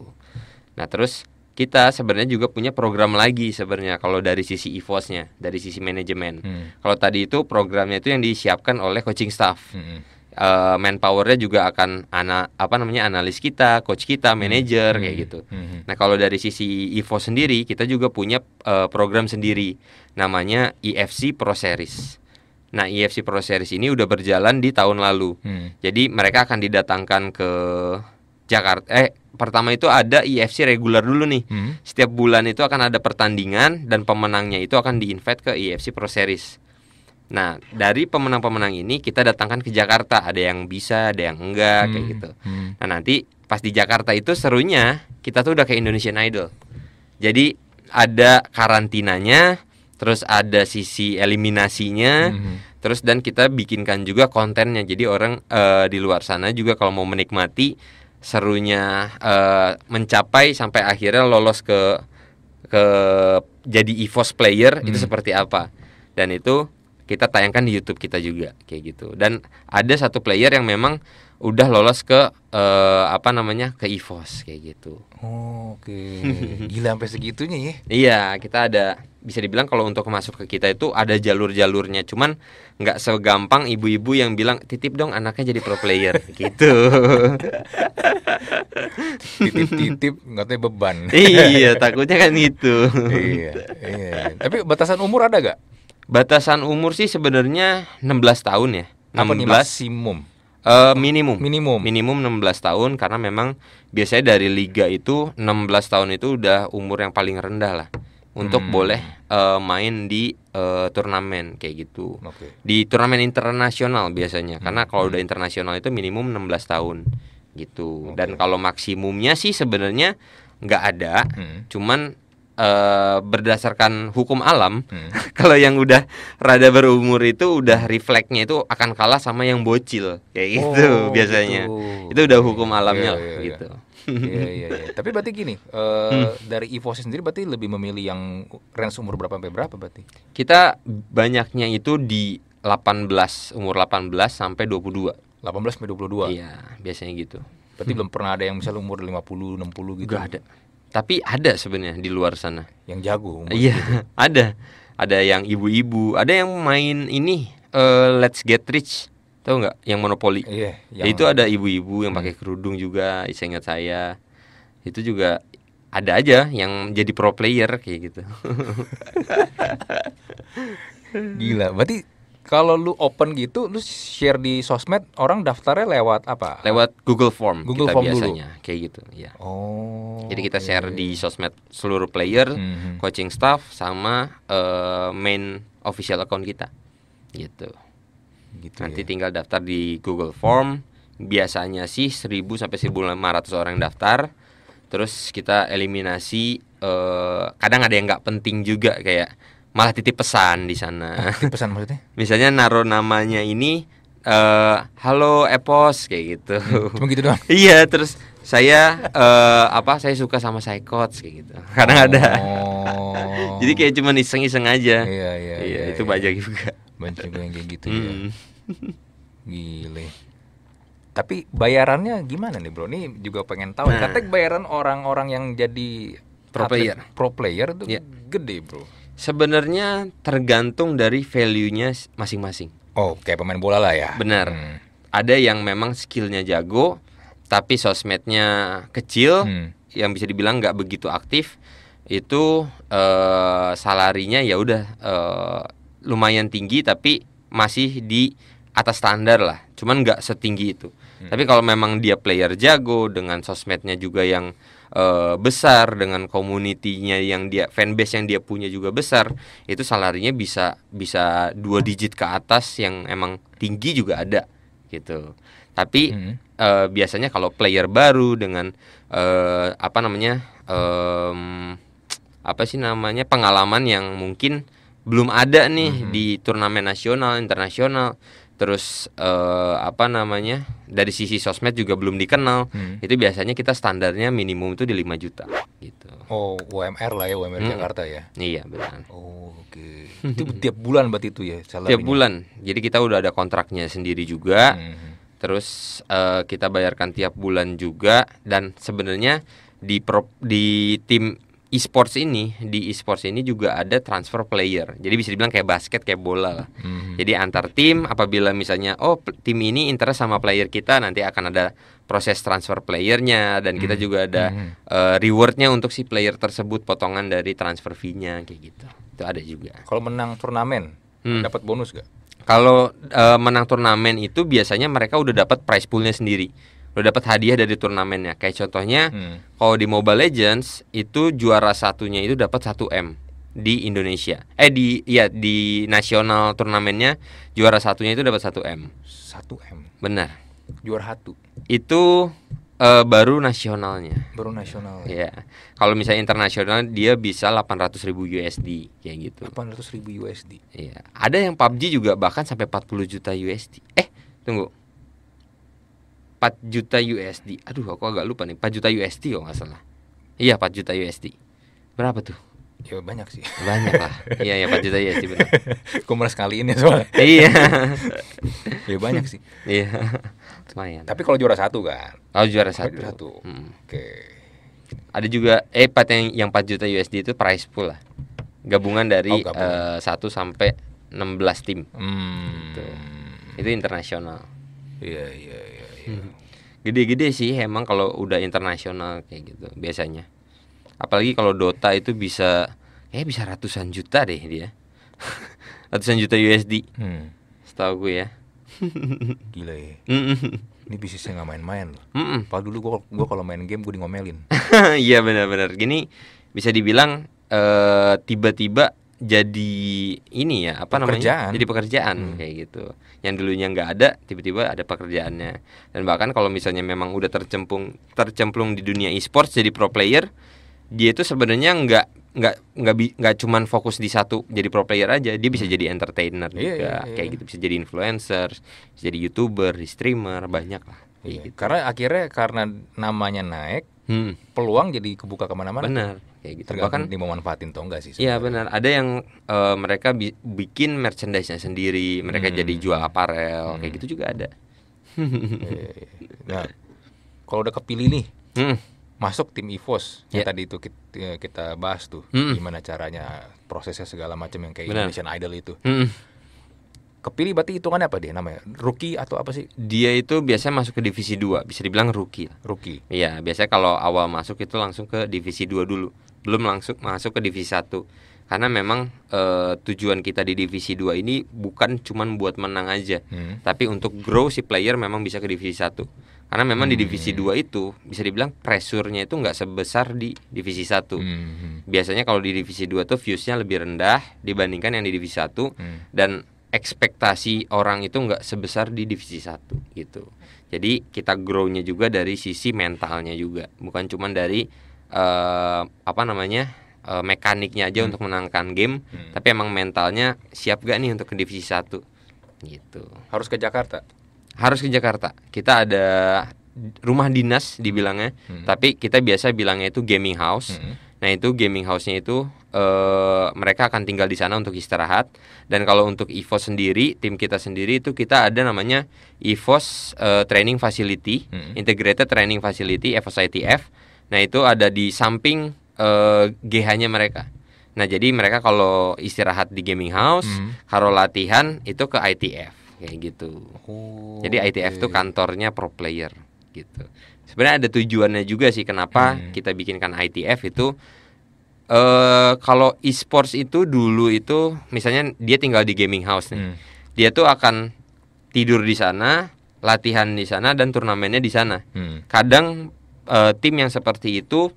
Nah, terus kita sebenarnya juga punya program lagi sebenarnya kalau dari sisi evo'snya dari sisi manajemen. Hmm. Kalau tadi itu programnya itu yang disiapkan oleh coaching staff. Hmm. Uh, manpowernya juga akan ana, apa namanya analis kita, coach kita, hmm. manager hmm. kayak gitu. Hmm. hmm. Nah kalau dari sisi EVOS sendiri kita juga punya uh, program sendiri namanya EFC Pro Series. Nah, EFC Pro Series ini udah berjalan di tahun lalu. Hmm. Jadi mereka akan didatangkan ke Jakarta. Eh, pertama itu ada EFC regular dulu nih. Hmm. Setiap bulan itu akan ada pertandingan dan pemenangnya itu akan diinvite ke EFC Pro Series. Nah, dari pemenang-pemenang ini kita datangkan ke Jakarta. Ada yang bisa, ada yang enggak hmm. kayak gitu. Hmm. Nah, nanti pas di Jakarta itu serunya kita tuh udah kayak Indonesian Idol. Jadi ada karantinanya, terus ada sisi eliminasinya, mm-hmm. terus dan kita bikinkan juga kontennya. Jadi orang uh, di luar sana juga kalau mau menikmati serunya uh, mencapai sampai akhirnya lolos ke ke jadi EVOS player mm. itu mm-hmm. seperti apa. Dan itu kita tayangkan di YouTube kita juga kayak gitu. Dan ada satu player yang memang udah lolos ke uh, apa namanya ke IVOS kayak gitu. Oh, Oke, okay. gila sampai segitunya ya? Iya, kita ada bisa dibilang kalau untuk masuk ke kita itu ada jalur-jalurnya, cuman nggak segampang ibu-ibu yang bilang titip dong anaknya jadi pro player gitu. Titip-titip katanya beban. iya, takutnya kan gitu. iya, iya. Tapi batasan umur ada gak? Batasan umur sih sebenarnya 16 tahun ya. 16 Apa nih maksimum? Uh, minimum. Minimum. Minimum 16 tahun karena memang biasanya dari liga itu 16 tahun itu udah umur yang paling rendah lah untuk hmm. boleh uh, main di uh, turnamen kayak gitu. Okay. Di turnamen internasional biasanya hmm. karena kalau hmm. udah internasional itu minimum 16 tahun gitu. Okay. Dan kalau maksimumnya sih sebenarnya nggak ada. Hmm. Cuman uh, berdasarkan hukum alam hmm. kalau yang udah rada berumur itu udah refleksnya itu akan kalah sama yang bocil kayak oh, gitu, gitu. biasanya gitu. itu udah hukum iya, alamnya yeah, yeah, yeah. gitu iya. iya iya iya. Tapi berarti gini, uh, hmm. dari evosis sendiri berarti lebih memilih yang range umur berapa sampai berapa berarti? Kita banyaknya itu di 18 umur 18 sampai 22. 18 sampai 22. Iya, biasanya gitu. Berarti hmm. belum pernah ada yang misalnya umur 50, 60 gitu. Gak ada tapi ada sebenarnya di luar sana yang jago iya ada ada yang ibu-ibu ada yang main ini uh, let's get rich tahu nggak yang monopoli Iya, yang... itu ada ibu-ibu yang pakai hmm. kerudung juga ingat saya itu juga ada aja yang jadi pro player kayak gitu gila berarti kalau lu open gitu, lu share di sosmed, orang daftarnya lewat apa? Lewat Google Form. Google kita Form biasanya dulu. kayak gitu, ya. Oh. Jadi kita okay. Iya, share iya, di iya. sosmed seluruh player, mm-hmm. coaching staff sama uh, main official account kita. Gitu. gitu Nanti ya. tinggal daftar di Google Form. Biasanya sih 1000 sampai 1500 orang daftar. Terus kita eliminasi uh, kadang ada yang nggak penting juga kayak malah titip pesan di sana. Oh, titip pesan maksudnya? Misalnya naruh namanya ini uh, halo Epos kayak gitu. Cuma gitu doang. iya, terus saya uh, apa saya suka sama psychot kayak gitu. Karena oh. ada. Jadi kayak cuman iseng-iseng aja. Iya, iya. Iya, iya itu iya. bajak juga. Banyak juga yang kayak gitu ya. Hmm. Gile. Tapi bayarannya gimana nih, Bro? Nih juga pengen tahu. Nah. Katanya bayaran orang-orang yang jadi pro player. Pro player itu yeah. Iya. gede, Bro. Sebenarnya tergantung dari value-nya masing-masing. Oh, kayak pemain bola lah ya. Benar. Hmm. Ada yang memang skillnya jago, tapi sosmednya kecil, hmm. yang bisa dibilang nggak begitu aktif, itu uh, eh, salarinya ya udah uh, lumayan tinggi, tapi masih di atas standar lah. Cuman nggak setinggi itu. Hmm. Tapi kalau memang dia player jago dengan sosmednya juga yang uh, besar dengan komunitinya yang dia fanbase yang dia punya juga besar itu salarinya bisa bisa dua digit ke atas yang emang tinggi juga ada gitu tapi hmm. uh, biasanya kalau player baru dengan uh, apa namanya um, apa sih namanya pengalaman yang mungkin belum ada nih hmm. di turnamen nasional internasional terus uh, apa namanya dari sisi sosmed juga belum dikenal hmm. itu biasanya kita standarnya minimum itu di 5 juta gitu oh UMR lah ya UMR hmm. Jakarta ya iya benar oh, oke okay. itu tiap bulan berarti itu ya salarinya. tiap bulan jadi kita udah ada kontraknya sendiri juga hmm. terus uh, kita bayarkan tiap bulan juga dan sebenarnya di pro, di tim e-sports ini di e-sports ini juga ada transfer player. Jadi bisa dibilang kayak basket kayak bola lah. Mm-hmm. Jadi antar tim apabila misalnya oh tim ini interest sama player kita nanti akan ada proses transfer playernya dan mm-hmm. kita mhm. juga ada mm-hmm. uh, rewardnya untuk si player tersebut potongan dari transfer fee-nya kayak gitu. Itu ada juga. Kalau menang turnamen hmm. dapat bonus gak? Kalau uh, menang turnamen itu biasanya mereka udah dapat prize poolnya sendiri lo dapat hadiah dari turnamennya kayak contohnya hmm. kalau di Mobile Legends itu juara satunya itu dapat 1 m di Indonesia eh di ya di nasional turnamennya juara satunya itu dapat 1 m 1 m benar juara satu itu uh, baru nasionalnya. Baru nasional. Ya. Kalau misalnya internasional dia bisa 800 ribu USD kayak gitu. 800 ribu USD. Iya. Ada yang PUBG juga bahkan sampai 40 juta USD. Eh, tunggu. 4 juta USD. Aduh, aku agak lupa nih. 4 juta USD kalau nggak salah. Iya, 4 juta USD. Berapa tuh? Ya banyak sih. Banyak lah. iya, iya ya 4 juta USD benar. Kumras kali ini soalnya. iya. ya banyak sih. Iya. Lumayan. Tapi kalau juara satu kan. Oh, juara satu. Juara satu. Hmm. Oke. Okay. Ada juga eh 4 yang yang 4 juta USD itu prize pool lah. Gabungan dari oh, gabungan. Uh, eh, 1 sampai 16 tim. Hmm. Gitu. Itu internasional. Iya, iya, iya. Gitu. Hmm. Gede-gede sih emang kalau udah internasional kayak gitu biasanya. Apalagi kalau Dota itu bisa eh bisa ratusan juta deh dia. ratusan juta USD. Hmm. Setahu gue ya. Gila ya. Ini bisnisnya nggak main-main loh. Mm -mm. Padahal dulu gua gua kalau main game gue di ngomelin. Iya benar-benar. Gini bisa dibilang uh, eh, tiba -tiba jadi ini ya apa pekerjaan. namanya jadi pekerjaan hmm. kayak gitu yang dulunya nggak ada tiba-tiba ada pekerjaannya dan bahkan kalau misalnya memang udah tercemplung tercemplung di dunia e-sports jadi pro player dia itu sebenarnya nggak nggak nggak nggak cuman fokus di satu jadi pro player aja dia bisa hmm. jadi entertainer iya, juga yeah, yeah, yeah. kayak gitu bisa jadi influencer bisa jadi youtuber di streamer banyak lah yeah. Iya. gitu. karena akhirnya karena namanya naik hmm. peluang jadi kebuka kemana-mana. Benar, kayak gitu. Bahkan, mau memanfaatin toh enggak sih. Iya benar. Ada yang uh, mereka bi bikin merchandise-nya sendiri, mereka hmm. jadi jual aparel, hmm. kayak gitu juga ada. Iya, iya, iya. nah, kalau udah kepilih nih, hmm. masuk tim Evos yeah. yang ya. tadi itu kita, ya, kita bahas tuh, hmm. gimana caranya, prosesnya segala macam yang kayak Indonesian Idol itu. Hmm kepilih berarti hitungannya apa dia namanya rookie atau apa sih dia itu biasanya masuk ke divisi 2 bisa dibilang rookie rookie iya biasanya kalau awal masuk itu langsung ke divisi 2 dulu belum langsung masuk ke divisi 1 karena memang e, tujuan kita di divisi 2 ini bukan cuma buat menang aja hmm. tapi untuk grow si player memang bisa ke divisi 1 karena memang hmm. di divisi 2 itu bisa dibilang pressure itu nggak sebesar di divisi 1 hmm, hmm. biasanya kalau di divisi 2 tuh fuse-nya lebih rendah dibandingkan yang di divisi 1 hmm. dan ekspektasi orang itu nggak sebesar di divisi satu gitu. Jadi kita grownya juga dari sisi mentalnya juga, bukan cuma dari uh, apa namanya uh, mekaniknya aja hmm. untuk menangkan game, hmm. tapi emang mentalnya siap gak nih untuk ke divisi satu gitu. Harus ke Jakarta. Harus ke Jakarta. Kita ada rumah dinas dibilangnya, hmm. tapi kita biasa bilangnya itu gaming house. Hmm Nah itu gaming house-nya itu uh, mereka akan tinggal di sana untuk istirahat. Dan kalau untuk EVOS sendiri, tim kita sendiri itu kita ada namanya EVOS uh, Training Facility, hmm. Integrated Training Facility EVOS ITF. Nah itu ada di samping uh, eh, GH-nya mereka. Nah jadi mereka kalau istirahat di gaming house, hmm. kalau latihan itu ke ITF kayak gitu. Oh, jadi ITF okay. tuh kantornya pro player gitu sebenarnya ada tujuannya juga sih kenapa hmm. kita bikinkan ITF itu uh, kalau e sports itu dulu itu misalnya dia tinggal di gaming house nih. Hmm. Dia tuh akan tidur di sana, latihan di sana dan turnamennya di sana. Hmm. Kadang uh, tim yang seperti itu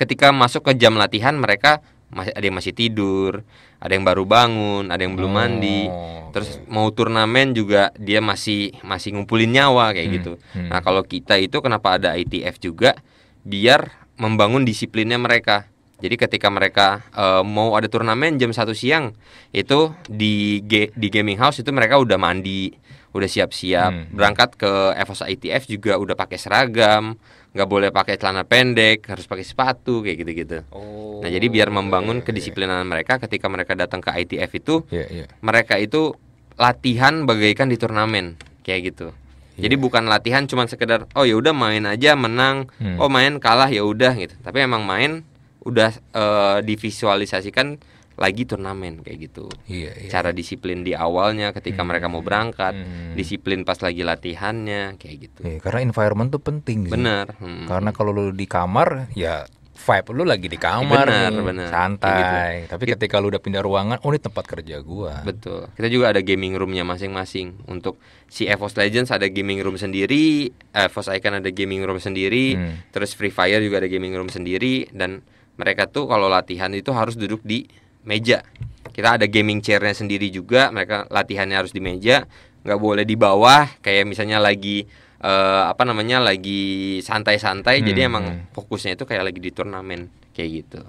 ketika masuk ke jam latihan mereka masih ada yang masih tidur, ada yang baru bangun, ada yang belum mandi. Oh, Terus mau turnamen juga dia masih masih ngumpulin nyawa kayak hmm, gitu. Hmm. Nah, kalau kita itu kenapa ada ITF juga biar membangun disiplinnya mereka. Jadi ketika mereka uh, mau ada turnamen jam satu siang itu di ge- di gaming house itu mereka udah mandi, udah siap-siap, hmm. berangkat ke EVOS ITF juga udah pakai seragam nggak boleh pakai celana pendek harus pakai sepatu kayak gitu gitu oh, nah jadi biar oh, membangun yeah, iya. kedisiplinan yeah. mereka ketika mereka datang ke ITF itu yeah, yeah. mereka itu latihan bagaikan di turnamen kayak gitu yeah. jadi bukan latihan cuma sekedar oh ya udah main aja menang hmm. oh main kalah ya udah gitu tapi emang main udah uh, divisualisasikan lagi turnamen kayak gitu. Iya, iya. Cara disiplin di awalnya ketika hmm. mereka mau berangkat, hmm. disiplin pas lagi latihannya kayak gitu. Iya, karena environment tuh penting. Sih. Bener. Hmm. Karena kalau lu di kamar ya vibe lu lagi di iya, kamar bener, nih, bener. santai. Gitu. Tapi ketika lu udah pindah ruangan, oh ini tempat kerja gua. Betul. Kita juga ada gaming roomnya masing-masing. Untuk si EVOS Legends ada gaming room sendiri, EVOS eh, Icon ada gaming room sendiri, hmm. terus Free Fire juga ada gaming room sendiri dan mereka tuh kalau latihan itu harus duduk di meja kita ada gaming chairnya sendiri juga mereka latihannya harus di meja nggak boleh di bawah kayak misalnya lagi uh, apa namanya lagi santai-santai hmm. jadi emang hmm. fokusnya itu kayak lagi di turnamen kayak gitu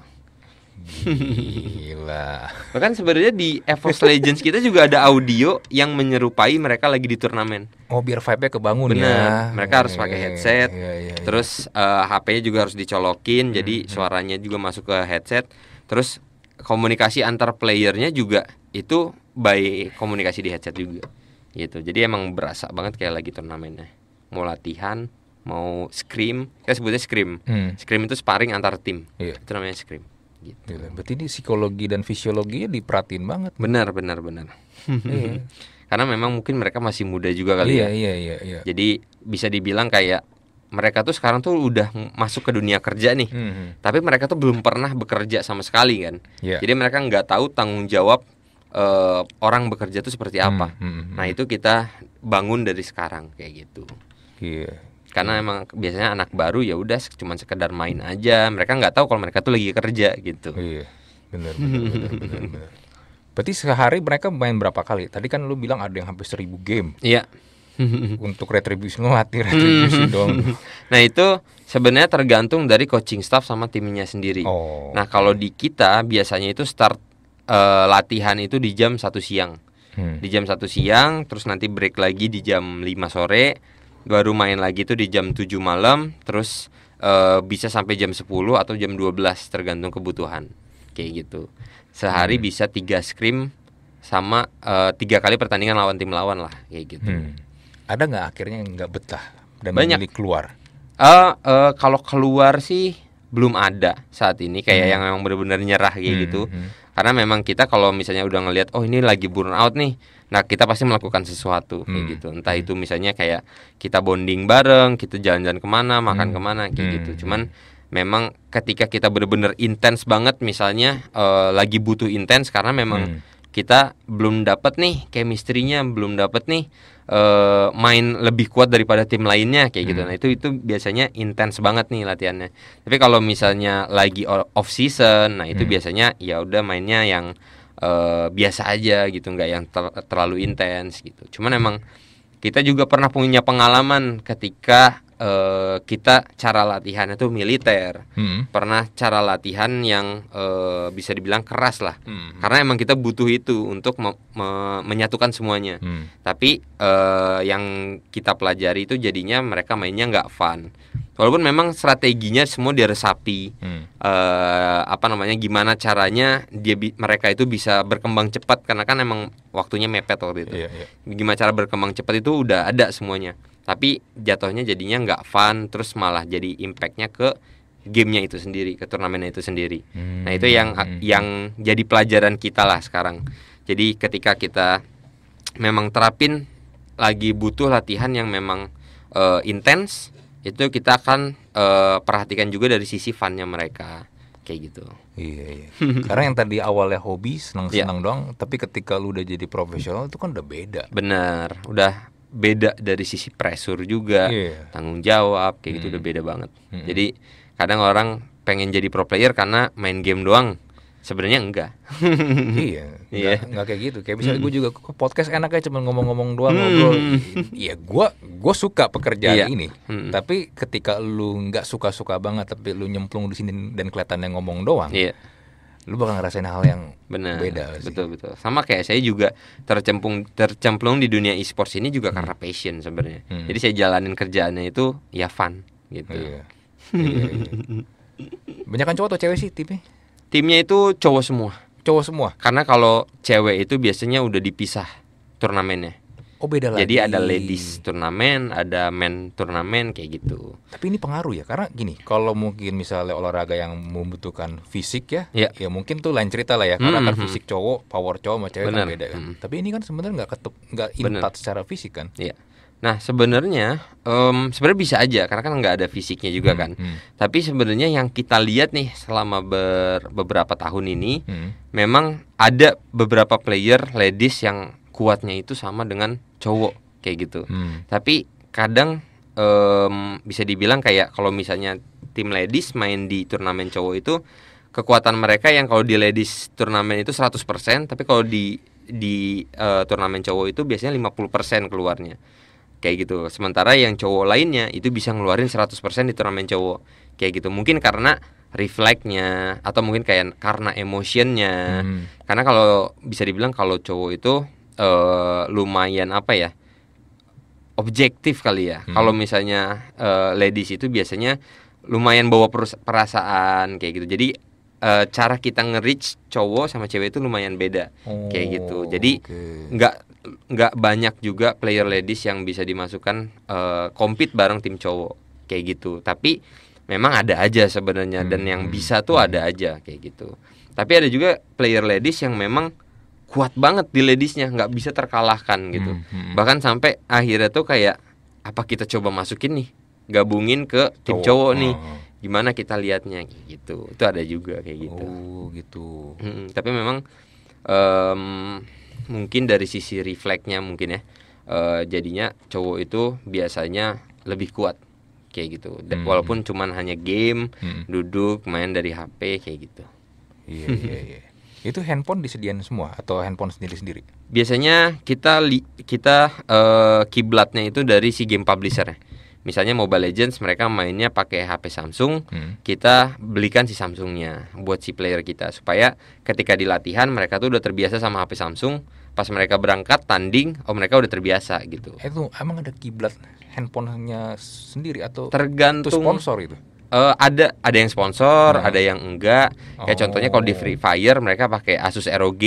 Gila. Bahkan sebenarnya di Evox Legends kita juga ada audio yang menyerupai mereka lagi di turnamen. Oh, biar vibe-nya kebangun ya. Bener. ya. Mereka harus pakai iya, iya, headset. Ya, ya, ya. Terus uh, eh, HP-nya juga harus dicolokin hmm, jadi hmm. suaranya juga masuk ke headset. Terus komunikasi antar playernya juga itu by komunikasi di headset juga gitu jadi emang berasa banget kayak lagi turnamennya mau latihan mau scrim kita sebutnya scrim hmm. scrim itu sparring antar tim yeah. itu namanya scrim gitu. Gila, berarti ini psikologi dan fisiologi diperhatiin banget benar benar benar iya. karena memang mungkin mereka masih muda juga kali iya, ya iya iya iya jadi bisa dibilang kayak mereka tuh sekarang tuh udah masuk ke dunia kerja nih, hmm. tapi mereka tuh belum pernah bekerja sama sekali kan. Yeah. Jadi mereka nggak tahu tanggung jawab uh, orang bekerja tuh seperti mhm, apa. Mm Hmm. Nah itu kita bangun dari sekarang kayak gitu. Yeah. Karena iya. emang biasanya anak baru ya udah cuma sekedar main aja, mereka nggak tahu kalau mereka tuh lagi kerja gitu. Iya, yeah. benar benar benar. Berarti sehari mereka main berapa kali? Tadi kan lu bilang ada yang hampir seribu game. Iya. Yeah untuk retribusi ngelatih retribusi dong. Nah itu sebenarnya tergantung dari coaching staff sama timnya sendiri. Oh. Nah kalau di kita biasanya itu start uh, latihan itu di jam satu siang, hmm. di jam satu siang, terus nanti break lagi di jam 5 sore, baru main lagi itu di jam 7 malam, terus uh, bisa sampai jam 10 atau jam 12 tergantung kebutuhan, kayak gitu. Sehari hmm. bisa tiga scrim sama eh, tiga kali pertandingan lawan tim lawan lah, kayak gitu. Hmm ada nggak akhirnya yang nggak betah dan Banyak. memilih keluar? Uh, uh, kalau keluar sih belum ada saat ini kayak hmm. yang memang benar-benar nyerah kayak gitu. hmm, gitu. Karena memang kita kalau misalnya udah ngelihat oh ini lagi burn out nih, nah kita pasti melakukan sesuatu kayak hmm. gitu. Entah hmm. itu misalnya kayak kita bonding bareng, kita jalan-jalan kemana, makan hmm. kemana kayak hmm. gitu. Cuman memang ketika kita benar-benar intens banget misalnya uh, lagi butuh intens karena memang hmm kita belum dapat nih chemistry-nya, belum dapat nih uh, main lebih kuat daripada tim lainnya kayak gitu. hmm. gitu. Nah, itu itu biasanya intens banget nih latihannya. Tapi kalau misalnya lagi off season, nah itu hmm. biasanya ya udah mainnya yang uh, biasa aja gitu, nggak yang ter terlalu intens gitu. Cuman hmm. emang kita juga pernah punya pengalaman ketika Eh, kita cara latihan itu militer hmm. pernah cara latihan yang e, bisa dibilang keras lah hmm, hmm. karena emang kita butuh itu untuk me me menyatukan semuanya hmm. tapi e, yang kita pelajari itu jadinya mereka mainnya nggak fun walaupun memang strateginya semua diresapi hmm. e, apa namanya gimana caranya dia mereka itu bisa berkembang cepat karena kan emang waktunya mepet waktu itu yeah, yeah. gimana cara berkembang cepat itu udah ada semuanya tapi jatuhnya jadinya nggak fun terus malah jadi impactnya ke gamenya itu sendiri ke turnamennya itu sendiri hmm. nah itu yang hmm. hmm. yang jadi pelajaran kita lah sekarang jadi ketika kita memang terapin lagi butuh latihan yang memang uh, eh, intens itu kita akan uh, perhatikan juga dari sisi funnya mereka kayak gitu. Iya iya. Karena yang tadi awalnya hobi senang-senang yeah. doang, tapi ketika lu udah jadi profesional itu kan udah beda. benar udah beda dari sisi pressure juga yeah. tanggung jawab kayak gitu hmm. gitu udah beda banget hmm. jadi kadang orang pengen jadi pro player karena main game doang sebenarnya enggak iya enggak, yeah. enggak kayak gitu kayak misalnya mm. gue juga podcast podcast enaknya cuma ngomong-ngomong doang mm. ngobrol iya gue gue suka pekerjaan yeah. ini mm. tapi ketika lu nggak suka-suka banget tapi lu nyemplung di sini dan kelihatannya ngomong doang yeah lu bakal ngerasain hal yang Bener, beda sih. betul betul sama kayak saya juga tercemplung tercemplung di dunia e-sports ini juga hmm. karena passion sebenarnya hmm. jadi saya jalanin kerjaannya itu ya fun gitu iya. iya, iya, iya. banyak kan cowok atau cewek sih timnya timnya itu cowok semua cowok semua karena kalau cewek itu biasanya udah dipisah turnamennya Oh beda lagi. Jadi ada ladies turnamen, ada men turnamen kayak gitu. Tapi ini pengaruh ya karena gini, kalau mungkin misalnya olahraga yang membutuhkan fisik ya, ya, ya mungkin tuh lain cerita lah ya. Karena mm -hmm. kan hmm, hmm. fisik cowok, power cowok sama cewek kan beda kan. Mm -hmm. Tapi ini kan sebenarnya nggak ketuk, nggak impact secara fisik kan. Iya. Nah sebenarnya um, sebenarnya bisa aja karena kan nggak ada fisiknya juga hmm, kan. Hmm. Tapi sebenarnya yang kita lihat nih selama ber, beberapa tahun ini hmm. memang ada beberapa player ladies yang kuatnya itu sama dengan cowok kayak gitu hmm. tapi kadang um, bisa dibilang kayak kalau misalnya tim ladies main di turnamen cowok itu kekuatan mereka yang kalau di ladies turnamen itu 100% tapi kalau di di uh, turnamen cowok itu biasanya 50% keluarnya kayak gitu sementara yang cowok lainnya itu bisa ngeluarin 100% di turnamen cowok kayak gitu mungkin karena refleksnya atau mungkin kayak karena emotionnya hmm. karena kalau bisa dibilang kalau cowok itu uh, lumayan apa ya objektif kali ya. Hmm. Kalau misalnya uh, ladies itu biasanya lumayan bawa perasaan kayak gitu. Jadi uh, cara kita nge-reach cowok sama cewek itu lumayan beda oh, kayak gitu. Oh, Jadi nggak okay. nggak banyak juga player ladies yang bisa dimasukkan uh, compete bareng tim cowok kayak gitu. Tapi memang ada aja sebenarnya hmm. dan yang hmm, bisa hmm, tuh hmm. ada aja kayak gitu. Tapi ada juga player ladies yang memang kuat banget di ladiesnya nggak bisa terkalahkan gitu hmm, hmm. bahkan sampai akhirnya tuh kayak apa kita coba masukin nih gabungin ke tim cowok, nih oh. gimana kita liatnya gitu itu ada juga kayak gitu oh gitu hmm, tapi memang um, mungkin dari sisi refleksnya mungkin ya uh, jadinya cowok itu biasanya lebih kuat kayak gitu hmm. walaupun hmm. cuman hanya game hmm. duduk main dari HP kayak gitu iya iya iya Itu handphone disediain semua atau handphone sendiri-sendiri? Biasanya kita li, kita uh, eh, kiblatnya itu dari si game publisher. Ya. Misalnya Mobile Legends mereka mainnya pakai HP Samsung, hmm. kita belikan si Samsungnya buat si player kita supaya ketika di latihan mereka tuh udah terbiasa sama HP Samsung, pas mereka berangkat tanding oh mereka udah terbiasa gitu itu emang ada kiblat handphonenya sendiri atau tergantung sponsor itu uh, ada ada yang sponsor, nah. ada yang enggak. Oh. contohnya kalau di Free oh. Fire mereka pakai Asus ROG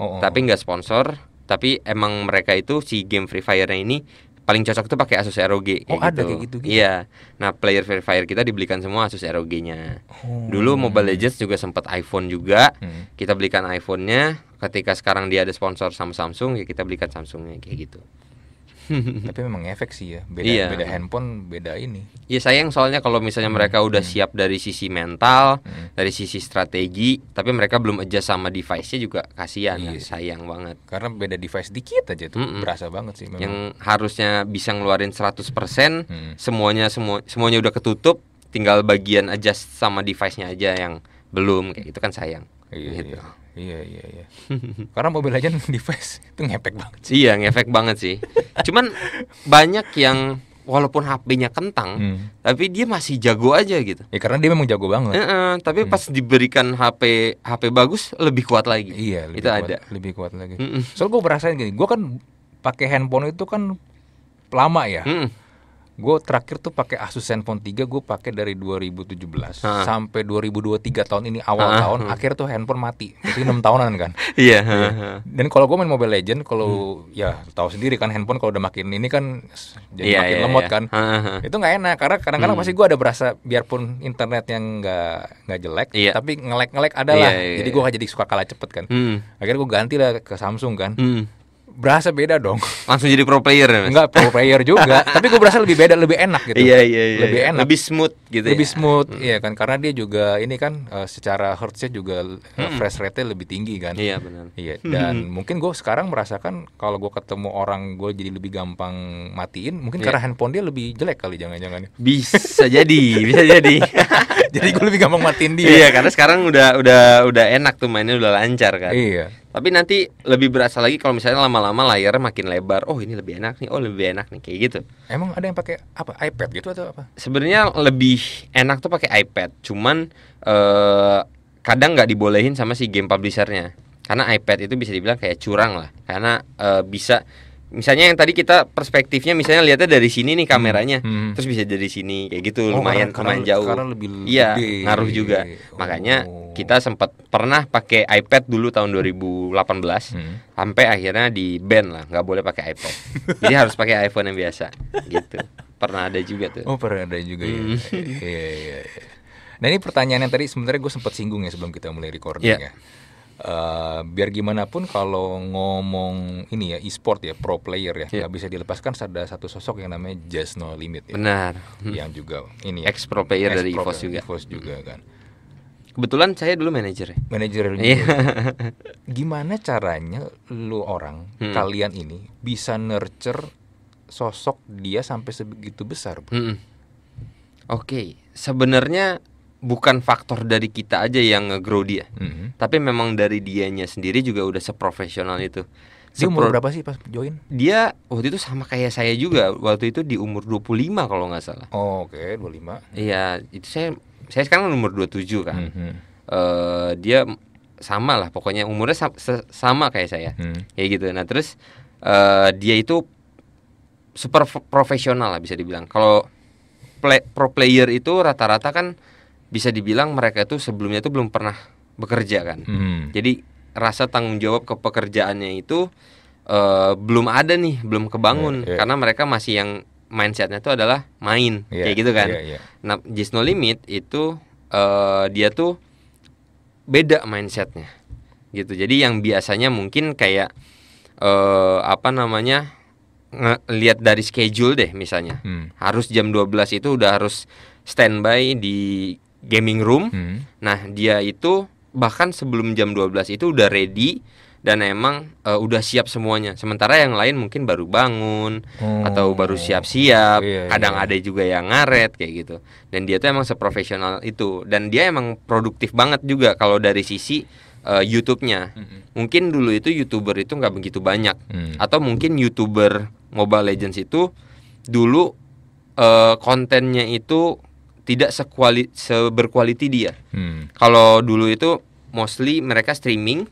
oh, oh. tapi enggak sponsor, tapi emang mereka itu si game Free Fire-nya ini paling cocok tuh pakai Asus ROG kayak oh, gitu. ada kayak gitu, gitu. Iya. Nah, player Free Fire kita dibelikan semua Asus ROG-nya. Oh. Dulu Mobile Legends juga sempat iPhone juga. Hmm. Kita belikan iPhone-nya. Ketika sekarang dia ada sponsor sama Samsung, ya kita belikan Samsungnya kayak gitu. tapi memang efek sih ya beda iya. beda handphone beda ini ya sayang soalnya kalau misalnya hmm, mereka udah hmm. siap dari sisi mental hmm. dari sisi strategi tapi mereka belum adjust sama device-nya juga kasihan iya. sayang banget karena beda device dikit aja tuh hmm. berasa banget sih memang. yang harusnya bisa ngeluarin 100% hmm. semuanya semua semuanya udah ketutup tinggal bagian adjust sama device-nya aja yang belum kayak gitu kan sayang Iya, gitu. iya, iya, iya. iya. Karena Mobile di face itu ngefek banget. Sih. Iya, ngefek banget sih. Cuman banyak yang walaupun HP-nya kentang, hmm. tapi dia masih jago aja gitu. Ya karena dia memang jago banget. E -e, tapi hmm. pas diberikan HP HP bagus lebih kuat lagi. Iya, lebih itu kuat, ada. Lebih kuat lagi. Mm -mm. Soalnya gue berasa gini, gue kan pakai handphone itu kan lama ya. Mm -mm gue terakhir tuh pakai Asus Zenfone 3 gue pakai dari 2017 ha. sampai 2023 tahun ini awal ha. tahun ha. akhir tuh handphone mati jadi enam tahunan kan iya yeah. dan kalau gue main Mobile Legend kalau hmm. ya tahu sendiri kan handphone kalau udah makin ini kan jadi yeah, makin yeah, lemot yeah. kan ha. itu nggak enak karena kadang-kadang hmm. pasti gue ada berasa biarpun internet yang nggak nggak jelek yeah. tapi ngelek ngelek adalah yeah, yeah, jadi gue iya. jadi suka kalah cepet kan hmm. akhirnya gue ganti lah ke Samsung kan hmm berasa beda dong. Langsung jadi pro player ya? nggak pro player juga, tapi gue berasa lebih beda, lebih enak gitu. Iya, iya, iya. Lebih iya. enak. Lebih smooth gitu. Ya. Lebih ya? smooth, hmm. iya kan karena dia juga ini kan uh, secara hertznya juga eh, hmm. fresh rate-nya lebih tinggi kan. Iya, benar. Iya, hmm. dan hmm. mungkin gue sekarang merasakan kalau gue ketemu orang gue jadi lebih gampang matiin, mungkin yeah. karena handphone dia lebih jelek kali jangan-jangan. Bisa jadi, bisa jadi. jadi gue lebih gampang matiin dia iya karena sekarang udah udah udah enak tuh mainnya udah lancar kan iya tapi nanti lebih berasa lagi kalau misalnya lama-lama layarnya makin lebar oh ini lebih enak nih oh lebih enak nih kayak gitu emang ada yang pakai apa iPad gitu atau apa sebenarnya lebih enak tuh pakai iPad cuman eh, kadang nggak dibolehin sama si game publishernya karena iPad itu bisa dibilang kayak curang lah karena eh, bisa misalnya yang tadi kita perspektifnya misalnya lihatnya dari sini nih hmm. kameranya hmm. terus bisa dari sini kayak gitu oh, lumayan karena, lumayan jauh karena lebih iya lebih. ngaruh juga oh. makanya kita sempat pernah pakai iPad dulu tahun 2018 hmm. sampai akhirnya di ban lah nggak boleh pakai iPad jadi harus pakai iPhone yang biasa gitu pernah ada juga tuh oh pernah ada juga ya. hmm. ya. iya iya iya nah ini pertanyaan yang tadi sebenarnya gue sempat singgung ya sebelum kita mulai recording yeah. ya uh, biar gimana pun kalau ngomong ini ya e-sport ya pro player ya iya. nggak yeah. bisa dilepaskan ada satu sosok yang namanya Just No Limit ya. Benar. Hmm. Yang juga ini ya. ex pro player dari EVOS juga. EVOS juga hmm. kan. Kebetulan saya dulu manajer ya. Manajer. Iya. Gimana caranya lu orang hmm. kalian ini bisa nurture sosok dia sampai sebegitu besar, Hmm. Oke, okay. sebenarnya bukan faktor dari kita aja yang nge-grow dia. Mm -hmm. Tapi memang dari dianya sendiri juga udah seprofesional itu. Dia Sepro umur berapa sih pas join? Dia waktu itu sama kayak saya juga. Waktu itu di umur 25 kalau nggak salah. Oh, oke, okay, 25. Iya, itu saya saya sekarang kan umur 27 kan. Mm -hmm. uh, dia sama lah pokoknya umurnya sa sama kayak saya. Mm. Ya gitu. Nah, terus uh, dia itu super profesional lah bisa dibilang. Kalau play, pro player itu rata-rata kan bisa dibilang mereka itu sebelumnya itu belum pernah bekerja kan. Hmm. Jadi rasa tanggung jawab ke pekerjaannya itu uh, belum ada nih, belum kebangun yeah, yeah. karena mereka masih yang mindsetnya itu adalah main yeah, kayak gitu kan. Yeah, yeah. Nah, Just No Limit itu uh, dia tuh beda mindsetnya gitu. Jadi yang biasanya mungkin kayak uh, apa namanya ngelihat dari schedule deh misalnya. Hmm. Harus jam 12 itu udah harus standby di gaming room. Hmm. Nah, dia itu bahkan sebelum jam 12 itu udah ready dan emang uh, udah siap semuanya. Sementara yang lain mungkin baru bangun hmm. atau baru siap-siap, iya, iya, kadang ada juga yang ngaret kayak gitu. Dan dia tuh emang seprofesional itu dan dia emang produktif banget juga kalau dari sisi uh, eh, youtube hmm Mungkin dulu itu YouTuber itu nggak begitu banyak hmm. atau mungkin YouTuber Mobile Legends itu dulu uh, kontennya itu tidak sekuali seberkualiti dia. Hmm. Kalau dulu itu mostly mereka streaming,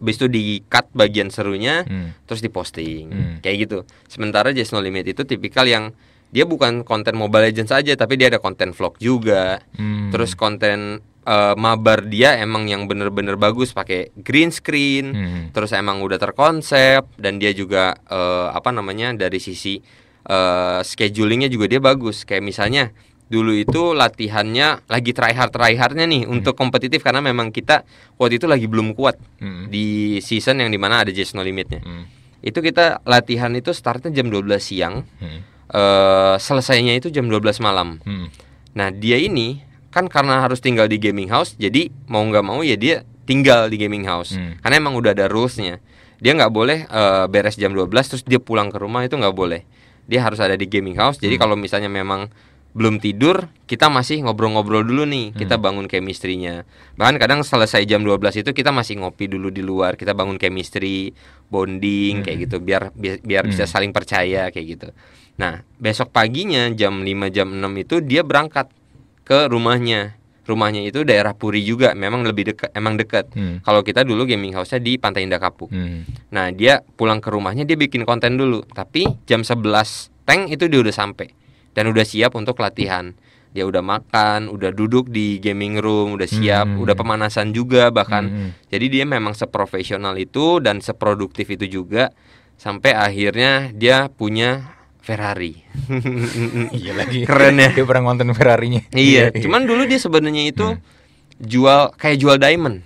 habis itu di cut bagian serunya, hmm. terus diposting hmm. kayak gitu. Sementara Just No Limit itu tipikal yang dia bukan konten Mobile Legends aja, tapi dia ada konten vlog juga, hmm. terus konten uh, mabar dia emang yang bener-bener bagus pakai green screen, hmm. terus emang udah terkonsep dan dia juga uh, apa namanya dari sisi uh, schedulingnya juga dia bagus. Kayak misalnya dulu itu latihannya lagi try hard try hardnya nih hmm. untuk kompetitif karena memang kita waktu itu lagi belum kuat hmm. di season yang dimana ada just no limitnya hmm. itu kita latihan itu startnya jam 12 siang hmm. uh, selesainya itu jam 12 malam hmm. nah dia ini kan karena harus tinggal di gaming house jadi mau nggak mau ya dia tinggal di gaming house hmm. karena emang udah ada rulesnya dia nggak boleh uh, beres jam 12 terus dia pulang ke rumah itu nggak boleh dia harus ada di gaming house jadi hmm. kalau misalnya memang belum tidur kita masih ngobrol-ngobrol dulu nih hmm. kita bangun chemistry-nya bahkan kadang selesai jam 12 itu kita masih ngopi dulu di luar kita bangun chemistry bonding hmm. kayak gitu biar biar, hmm. bisa saling percaya kayak gitu nah besok paginya jam 5 jam 6 itu dia berangkat ke rumahnya rumahnya itu daerah Puri juga memang lebih dekat emang dekat hmm. kalau kita dulu gaming house-nya di Pantai Indah Kapuk hmm. nah dia pulang ke rumahnya dia bikin konten dulu tapi jam 11 tank itu dia udah sampai dan udah siap untuk latihan dia udah makan udah duduk di gaming room udah siap hmm. udah pemanasan juga bahkan hmm. jadi dia memang seprofesional itu dan seproduktif itu juga sampai akhirnya dia punya Ferrari. iya lagi. Keren ya. Dia pernah ngonten Ferrarinya. iya, cuman dulu dia sebenarnya itu hmm. jual kayak jual diamond.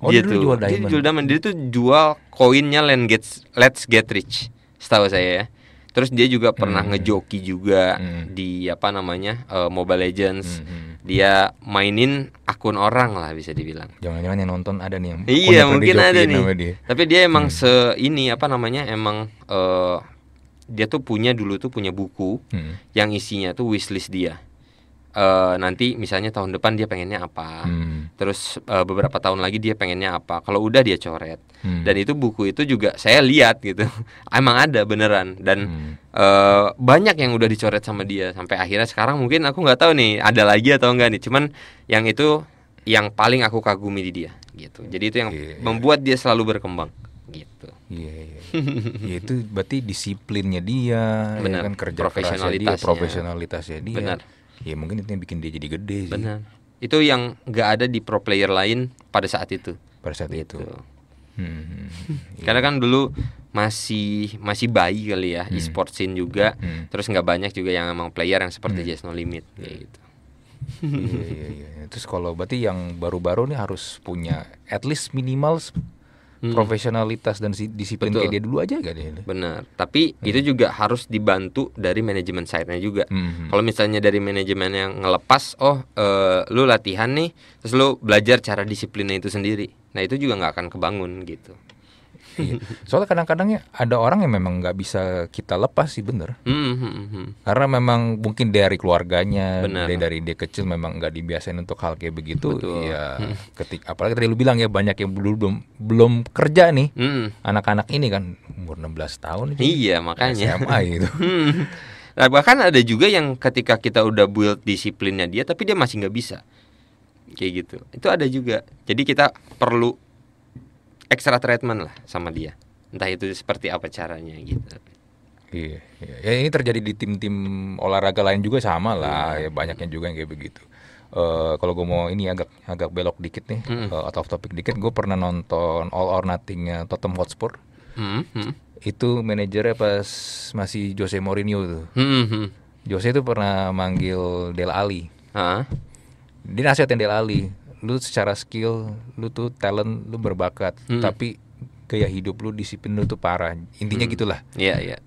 Oh, dia dulu tuh. jual diamond. Dia jual diamond. Dia tuh jual koinnya Let's Get, Let's Get Rich. Setahu saya ya. Terus dia juga pernah hmm. ngejoki juga hmm. di apa namanya uh, Mobile Legends. Hmm, hmm. Dia mainin akun orang lah bisa dibilang. Jangan-jangan yang nonton ada nih yang Iya, mungkin ada nih. Dia. Tapi dia emang hmm. se ini apa namanya emang uh, dia tuh punya dulu tuh punya buku hmm. yang isinya tuh wishlist dia uh, nanti misalnya tahun depan dia pengennya apa, hmm. terus uh, beberapa tahun lagi dia pengennya apa. Kalau udah dia coret. Hmm. Dan itu buku itu juga saya lihat gitu, emang ada beneran. Dan hmm. uh, banyak yang udah dicoret sama dia sampai akhirnya sekarang mungkin aku nggak tahu nih ada lagi atau enggak nih. Cuman yang itu yang paling aku kagumi di dia gitu. Jadi itu yang yeah, yeah. membuat dia selalu berkembang gitu. Iya, iya. ya, itu berarti disiplinnya dia, Ya kan kerja kerasnya dia, profesionalitasnya dia. Benar ya mungkin itu yang bikin dia jadi gede sih benar itu yang nggak ada di pro player lain pada saat itu pada saat gitu. itu hmm, hmm, hmm. karena kan dulu masih masih bayi kali ya hmm. e-sport scene juga hmm, hmm. terus nggak banyak juga yang emang player yang seperti hmm. Just No Limit iya. kayak gitu iya, iya, iya. terus kalau berarti yang baru-baru nih harus punya at least minimal hmm. profesionalitas dan disiplin kayak dia dulu aja gak deh benar tapi hmm. itu juga harus dibantu dari manajemen side-nya juga hmm. kalau misalnya dari manajemen yang ngelepas oh uh, lu latihan nih terus lu belajar cara disiplinnya itu sendiri nah itu juga nggak akan kebangun gitu Iya. Soalnya kadang kadangnya ada orang yang memang nggak bisa kita lepas sih bener. Hmm, hmm, hmm, Karena memang mungkin dari keluarganya, dari dari dia kecil memang nggak dibiasain untuk hal kayak begitu. Ya ketik apalagi tadi lu bilang ya banyak yang belum belum, belum kerja nih. Anak-anak ini kan umur 16 tahun. Iya makanya. SMA gitu. nah, bahkan ada juga yang ketika kita udah build disiplinnya dia tapi dia masih nggak bisa kayak gitu itu ada juga jadi kita perlu extra treatment lah sama dia entah itu seperti apa caranya gitu Iya, iya. Ya, ini terjadi di tim-tim olahraga lain juga sama lah. Iya. Ya, banyaknya juga yang kayak begitu. Uh, kalau gue mau ini agak agak belok dikit nih, mm. uh, atau off topic dikit, gue pernah nonton All or Nothingnya Tottenham Hotspur. Mm. Mm. Itu manajernya pas masih Jose Mourinho tuh. Mm. -hmm. Jose itu pernah manggil Del Ali. Uh. Dia nasihatin Del Ali, lu secara skill lu tuh talent lu berbakat hmm. tapi gaya hidup lu disiplin lu tuh parah intinya hmm. gitulah iya yeah, iya yeah.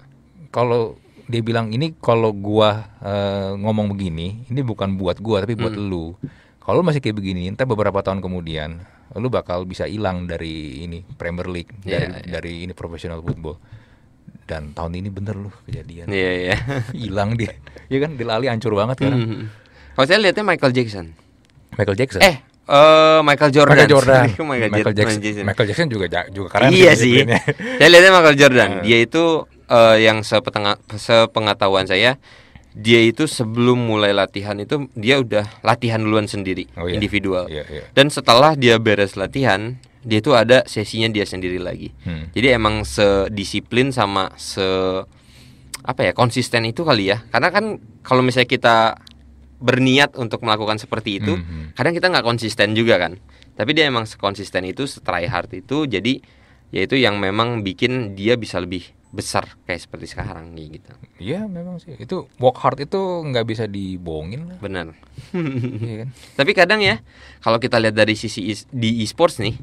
kalau dia bilang ini kalau gua uh, ngomong begini ini bukan buat gua tapi buat hmm. lu kalau masih kayak begini entah beberapa tahun kemudian lu bakal bisa hilang dari ini Premier League yeah, dari yeah. dari ini profesional football dan tahun ini bener lu kejadian iya yeah, iya yeah. hilang dia ya kan dilali hancur banget kan mm -hmm. kalau saya lihatnya Michael Jackson Michael Jackson eh Uh, Michael Jordan. Michael Jordan. Oh Michael, Michael Jackson. Jackson. Michael Jackson juga juga keren. Iya sih. saya lihatnya Michael Jordan. Uh. Dia itu uh, yang sepetengah sepengetahuan saya dia itu sebelum mulai latihan itu dia udah latihan duluan sendiri oh, iya. individual iya, iya. dan setelah dia beres latihan dia itu ada sesinya dia sendiri lagi hmm. jadi emang sedisiplin sama se apa ya konsisten itu kali ya karena kan kalau misalnya kita berniat untuk melakukan seperti itu, mm-hmm. kadang kita nggak konsisten juga kan. Tapi dia emang sekonsisten itu, setry hard itu, jadi yaitu yang memang bikin dia bisa lebih besar kayak seperti sekarang gitu. Iya memang sih itu work hard itu nggak bisa dibohongin lah. Benar. iya kan? Tapi kadang ya kalau kita lihat dari sisi e- di esports nih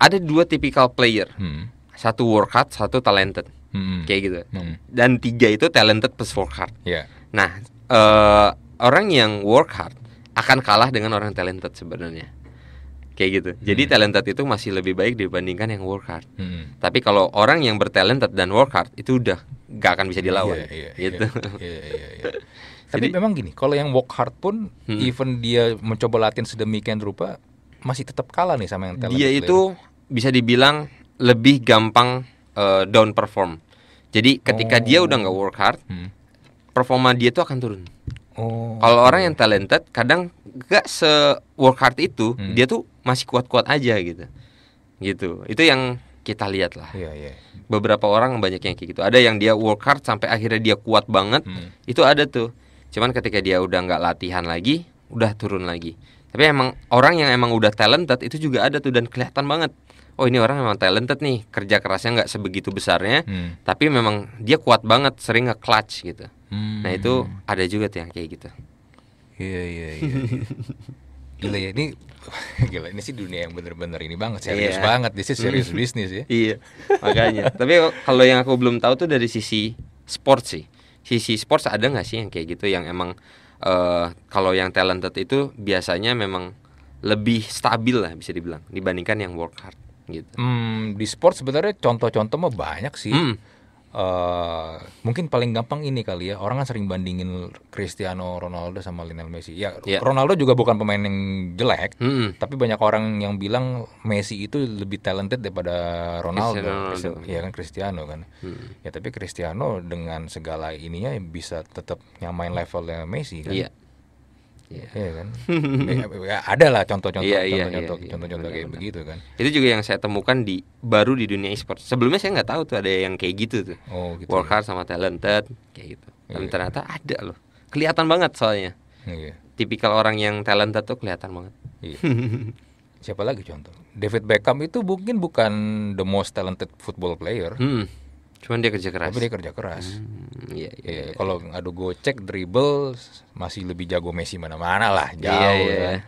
ada dua tipikal player. Hmm. Satu work hard, satu talented. Hmm. Kayak gitu. Hmm. Dan tiga itu talented plus work hard. Yeah. Nah, uh, orang yang work hard akan kalah dengan orang talented sebenarnya kayak gitu. Jadi hmm. talented itu masih lebih baik dibandingkan yang work hard. Hmm. Tapi kalau orang yang bertalented dan work hard itu udah gak akan bisa iya, dilawan. Yeah, yeah, gitu. Yeah, yeah, yeah, Tapi Jadi, memang gini, kalau yang work hard pun hmm. even dia mencoba latihan sedemikian rupa masih tetap kalah nih sama yang talented. Dia player. itu bisa dibilang lebih gampang uh, down perform. Jadi ketika oh. dia udah nggak work hard, hmm. performa dia tuh akan turun. Oh. Kalau orang yang talented kadang gak se work hard itu, hmm. dia tuh masih kuat-kuat aja gitu. Gitu. Itu yang kita lihat lah. Yeah, yeah. Beberapa orang banyak yang kayak gitu. Ada yang dia work hard sampai akhirnya dia kuat banget, hmm. itu ada tuh. Cuman ketika dia udah nggak latihan lagi, udah turun lagi. Tapi emang orang yang emang udah talented itu juga ada tuh dan kelihatan banget. Oh ini orang memang talented nih, kerja kerasnya nggak sebegitu besarnya, hmm. tapi memang dia kuat banget, sering nge-clutch gitu Hmm. Nah itu hmm. ada juga tuh yang kayak gitu. Iya iya iya. iya. Gila ya ini gila ini sih dunia yang bener-bener ini banget serius yeah. banget this is serious hmm. business ya. iya. Makanya. Tapi kalau yang aku belum tahu tuh dari sisi sport sih. Sisi sport ada nggak sih yang kayak gitu yang emang uh, kalau yang talented itu biasanya memang lebih stabil lah bisa dibilang dibandingkan yang work hard gitu. Hmm, di sport sebenarnya contoh-contoh mah banyak sih. Hmm uh, mungkin paling gampang ini kali ya orang kan sering bandingin Cristiano Ronaldo sama Lionel Messi ya yeah. Ronaldo juga bukan pemain yang jelek mm -hmm. tapi banyak orang yang bilang Messi itu lebih talented daripada Ronaldo, Ronaldo. ya kan Cristiano kan mm. ya tapi Cristiano dengan segala ininya bisa tetap nyamain levelnya Messi kan yeah. Iya. iya kan? ya, ya ada lah contoh-contoh yeah, iya, contoh-contoh yeah, iya, contoh-contoh kayak begitu kan. Itu juga yang saya temukan di baru di dunia e-sport. Sebelumnya saya nggak tahu tuh ada yang kayak gitu tuh. Oh, gitu. Work ya. hard sama talented kayak gitu. Tapi ternyata ada loh. Kelihatan banget soalnya. Yeah. Tipikal orang yang talented tuh kelihatan banget. Yeah. Siapa lagi contoh? David Beckham itu mungkin bukan the most talented football player. Hmm Cuman dia kerja keras. Tapi dia kerja keras. Hmm, iya, iya, iya, iya. Kalau adu gocek, dribble masih lebih jago Messi mana-mana lah, iya, jauh iya, iya. Kan.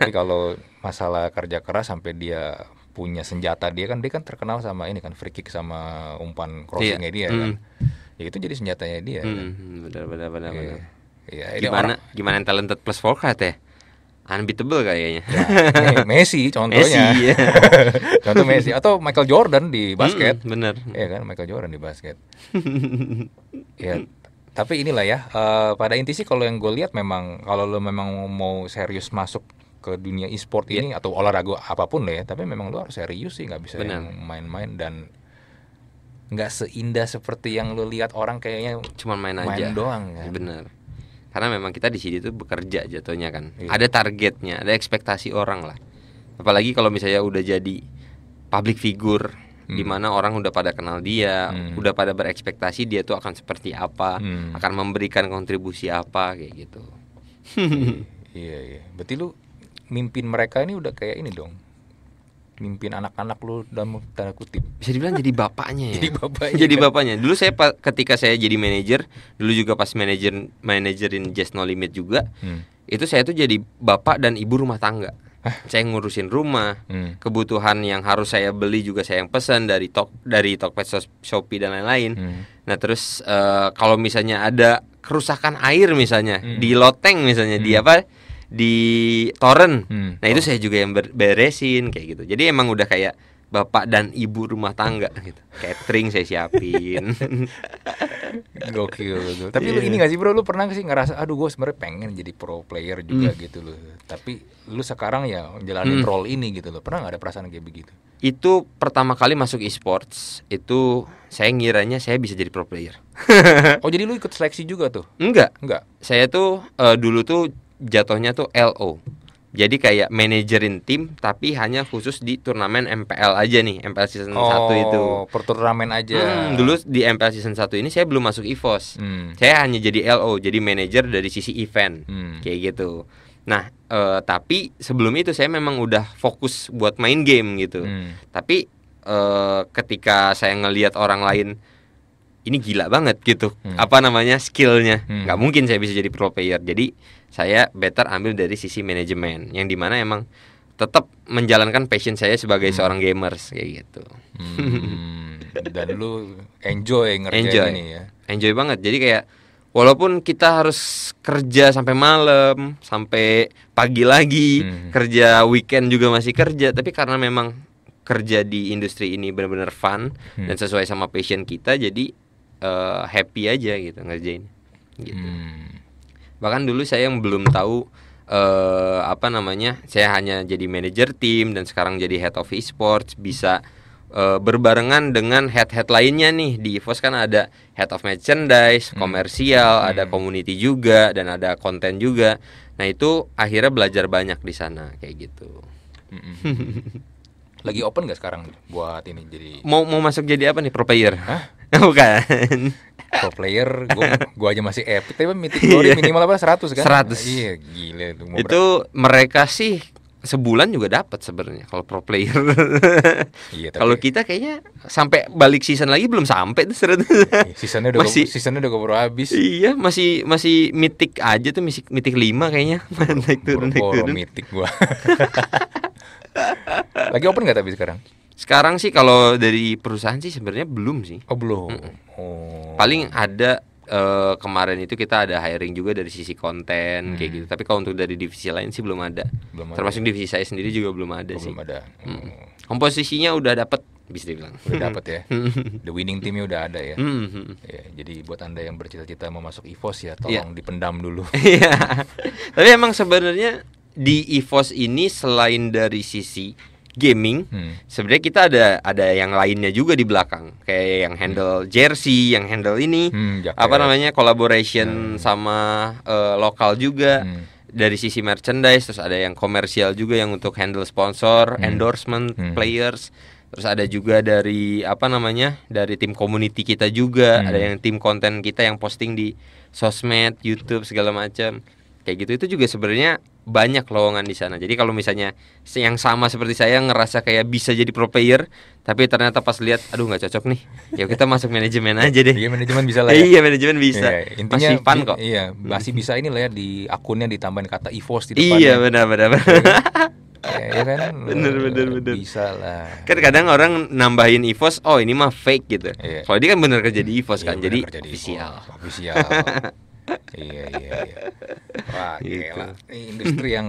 Tapi kalau masalah kerja keras sampai dia punya senjata dia kan dia kan terkenal sama ini kan free kick sama umpan crossingnya iya. dia kan. Hmm. Ya itu jadi senjatanya dia. Mm. Kan? Benar benar benar. Iya. Ya, gimana orang, gimana talented plus Volkart ya? unbeatable kayaknya. Ya, Messi contohnya. Messi, ya. Contoh Messi atau Michael Jordan di basket. Mm, bener. Iya kan Michael Jordan di basket. ya tapi inilah ya uh, pada inti sih kalau yang gue lihat memang kalau lo memang mau serius masuk ke dunia e-sport yeah. ini atau olahraga apapun lah ya tapi memang lo harus serius sih nggak bisa main-main dan nggak seindah seperti yang lo lihat orang kayaknya cuma main, main aja main doang kan bener karena memang kita di sini tuh bekerja jatuhnya kan iya. ada targetnya ada ekspektasi orang lah apalagi kalau misalnya udah jadi public figure hmm. di mana orang udah pada kenal dia hmm. udah pada berekspektasi dia tuh akan seperti apa hmm. akan memberikan kontribusi apa kayak gitu iya iya berarti lu mimpin mereka ini udah kayak ini dong mimpin anak-anak lu dalam tanda kutip bisa dibilang jadi bapaknya ya jadi bapaknya jadi bapaknya dulu saya ketika saya jadi manajer dulu juga pas manajer manajerin Just No Limit juga hmm. itu saya tuh jadi bapak dan ibu rumah tangga saya ngurusin rumah hmm. kebutuhan yang harus saya beli juga saya yang pesan dari tok dari Tokped Shopee dan lain-lain hmm. nah terus uh, kalau misalnya ada kerusakan air misalnya hmm. di loteng misalnya hmm. di apa di torrent. Hmm. Nah, oh. itu saya juga yang beresin kayak gitu. Jadi emang udah kayak bapak dan ibu rumah tangga gitu. Catering saya siapin. Gokil gitu. Tapi yeah. lu iya. ini gak sih bro, lu pernah gak sih ngerasa aduh gue sebenarnya pengen jadi pro player juga hmm. gitu loh. Tapi lu sekarang ya jalanin hmm. role ini gitu loh. Pernah gak ada perasaan kayak begitu? Itu pertama kali masuk e-sports itu saya ngiranya saya bisa jadi pro player. oh, jadi lu ikut seleksi juga tuh? Enggak. Enggak. Saya tuh uh, dulu tuh jatuhnya tuh LO. Jadi kayak manajerin tim tapi hanya khusus di turnamen MPL aja nih, MPL season oh, 1 itu. per turnamen aja. Hmm, dulu di MPL season 1 ini saya belum masuk EVOS. Hmm. Saya hanya jadi LO, jadi manajer dari sisi event. Hmm. Kayak gitu. Nah, e, tapi sebelum itu saya memang udah fokus buat main game gitu. Hmm. Tapi e, ketika saya ngelihat orang lain ini gila banget gitu, hmm. apa namanya skillnya, hmm. nggak hmm. mungkin saya bisa jadi pro player. Jadi saya better ambil dari sisi manajemen yang dimana emang tetap menjalankan passion saya sebagai hmm. seorang gamers kayak gitu. Hmm, dan lu enjoy ngerjain enjoy. ini ya. Enjoy banget. Jadi kayak walaupun kita harus kerja sampai malam, sampai pagi lagi, hmm. kerja weekend juga masih kerja, tapi karena memang kerja di industri ini benar-benar fun hmm. dan sesuai sama passion kita jadi uh, happy aja gitu ngerjain gitu. Hmm bahkan dulu saya yang belum tahu eh, apa namanya saya hanya jadi manajer tim dan sekarang jadi head of esports bisa eh, berbarengan dengan head-head lainnya nih di EVOS kan ada head of merchandise, hmm. komersial, hmm. ada community juga dan ada konten juga. Nah itu akhirnya belajar banyak di sana kayak gitu. Hmm. Lagi open gak sekarang buat ini jadi? Mau mau masuk jadi apa nih pro player? Hah? Bukan pro player gue aja masih epic tapi mitik glory iya. minimal apa 100 kan 100 iya gila itu itu mereka sih sebulan juga dapat sebenarnya kalau pro player. Iya, tapi... kalau kita kayaknya sampai balik season lagi belum sampai tuh iya, Seasonnya udah masih, seasonnya udah keburu habis. Iya, masih masih mitik aja tuh mitik mitik lima kayaknya. naik turun naik turun. mitik gua. lagi open nggak tapi sekarang? Sekarang sih kalau dari perusahaan sih sebenarnya belum sih. Oh, belum. Mm -mm. Oh. Paling ada uh, kemarin itu kita ada hiring juga dari sisi konten hmm. kayak gitu. Tapi kalau untuk dari divisi lain sih belum ada. Belum Termasuk divisi saya sendiri juga belum ada belum oh, sih. Belum ada. Hmm. Oh. Komposisinya udah dapat bisa dibilang. Udah dapat ya. The winning teamnya udah ada ya. Hmm, hmm. ya jadi buat anda yang bercita-cita mau masuk EVOS ya, tolong yeah. dipendam dulu. Iya. Tapi emang sebenarnya di EVOS ini selain dari sisi gaming hmm. sebenarnya kita ada ada yang lainnya juga di belakang kayak yang handle hmm. jersey yang handle ini hmm, apa ya. namanya collaboration hmm. sama uh, lokal juga hmm. dari sisi merchandise terus ada yang komersial juga yang untuk handle sponsor hmm. endorsement hmm. players terus ada juga dari apa namanya dari tim community kita juga hmm. ada yang tim konten kita yang posting di sosmed YouTube segala macam kayak gitu itu juga sebenarnya banyak lowongan di sana. Jadi kalau misalnya yang sama seperti saya ngerasa kayak bisa jadi pro player, tapi ternyata pas lihat, aduh nggak cocok nih. Ya kita masuk manajemen aja deh. Iya manajemen bisa lah. Ya. iya manajemen bisa. Iya, iya. intinya, masih fun kok. Iya masih bisa ini lah ya di akunnya ditambahin kata evos di depannya. Iya benar-benar. ya iya kan bener bener eh, bener bisa lah kan kadang orang nambahin evos oh ini mah fake gitu iya. kalau dia kan bener kerja di evos iya, kan jadi official official Iya, iya iya wah gitu. industri yang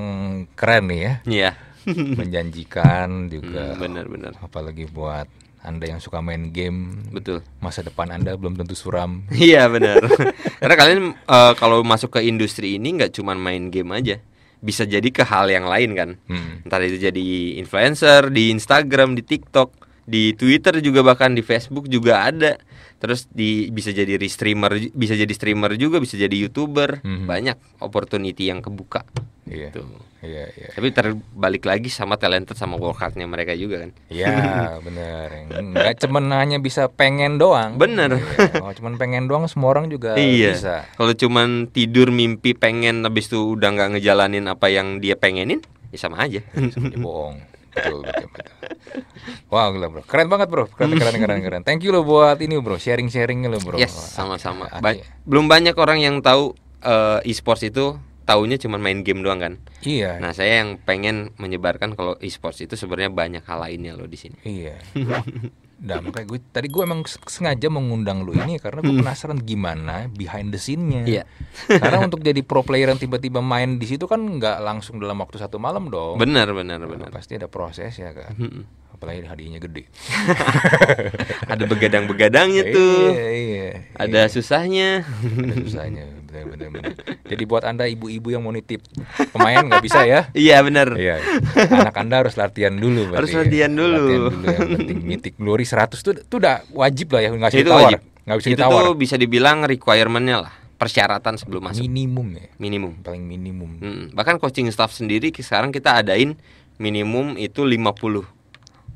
keren nih ya iya menjanjikan juga hmm, benar benar apalagi buat anda yang suka main game, betul. Masa depan Anda belum tentu suram. Iya benar. Karena kalian uh, kalau masuk ke industri ini nggak cuma main game aja, bisa jadi ke hal yang lain kan. Hmm. Entar itu jadi influencer di Instagram, di TikTok di Twitter juga bahkan di Facebook juga ada terus di bisa jadi streamer bisa jadi streamer juga bisa jadi youtuber mm-hmm. banyak opportunity yang kebuka yeah. gitu yeah, yeah, iya. tapi terbalik lagi sama talented sama workoutnya mereka juga kan ya yeah, bener nggak cuman hanya bisa pengen doang bener iya, kalau cuman pengen doang semua orang juga iya. bisa kalau cuman tidur mimpi pengen habis itu udah nggak ngejalanin apa yang dia pengenin ya sama aja iya, bohong betul, betul, betul. Wow, gila bro. Keren banget bro. Keren, keren, keren, keren. Thank you lo buat ini bro, sharing-sharingnya lo bro. Yes, sama-sama. Ba ya. belum banyak orang yang tahu uh, e-sports itu taunya cuma main game doang kan. Iya. Nah, saya yang pengen menyebarkan kalau e-sports itu sebenarnya banyak hal lainnya lo di sini. Iya. Nah makanya gue tadi gue emang sengaja mengundang lu ini karena gue hmm. penasaran gimana behind the scene-nya. Iya. karena untuk jadi pro player yang tiba-tiba main di situ kan nggak langsung dalam waktu satu malam dong. Benar benar nah, benar. Pasti ada proses ya kak. Hmm apalagi hadiahnya gede ada begadang-begadangnya iya, tuh iya, iya, ada iya. susahnya ada susahnya benar-benar jadi buat anda ibu-ibu yang mau nitip pemain nggak bisa ya iya benar iya anak anda harus latihan dulu harus ya. latihan dulu, latihan dulu ya, yang penting mitik glory 100 tuh tuh udah wajib lah ya ngasih bisa itu wajib. Gak bisa itu tuh bisa dibilang requirementnya lah persyaratan sebelum masuk minimum ya minimum paling minimum hmm. bahkan coaching staff sendiri sekarang kita adain minimum itu 50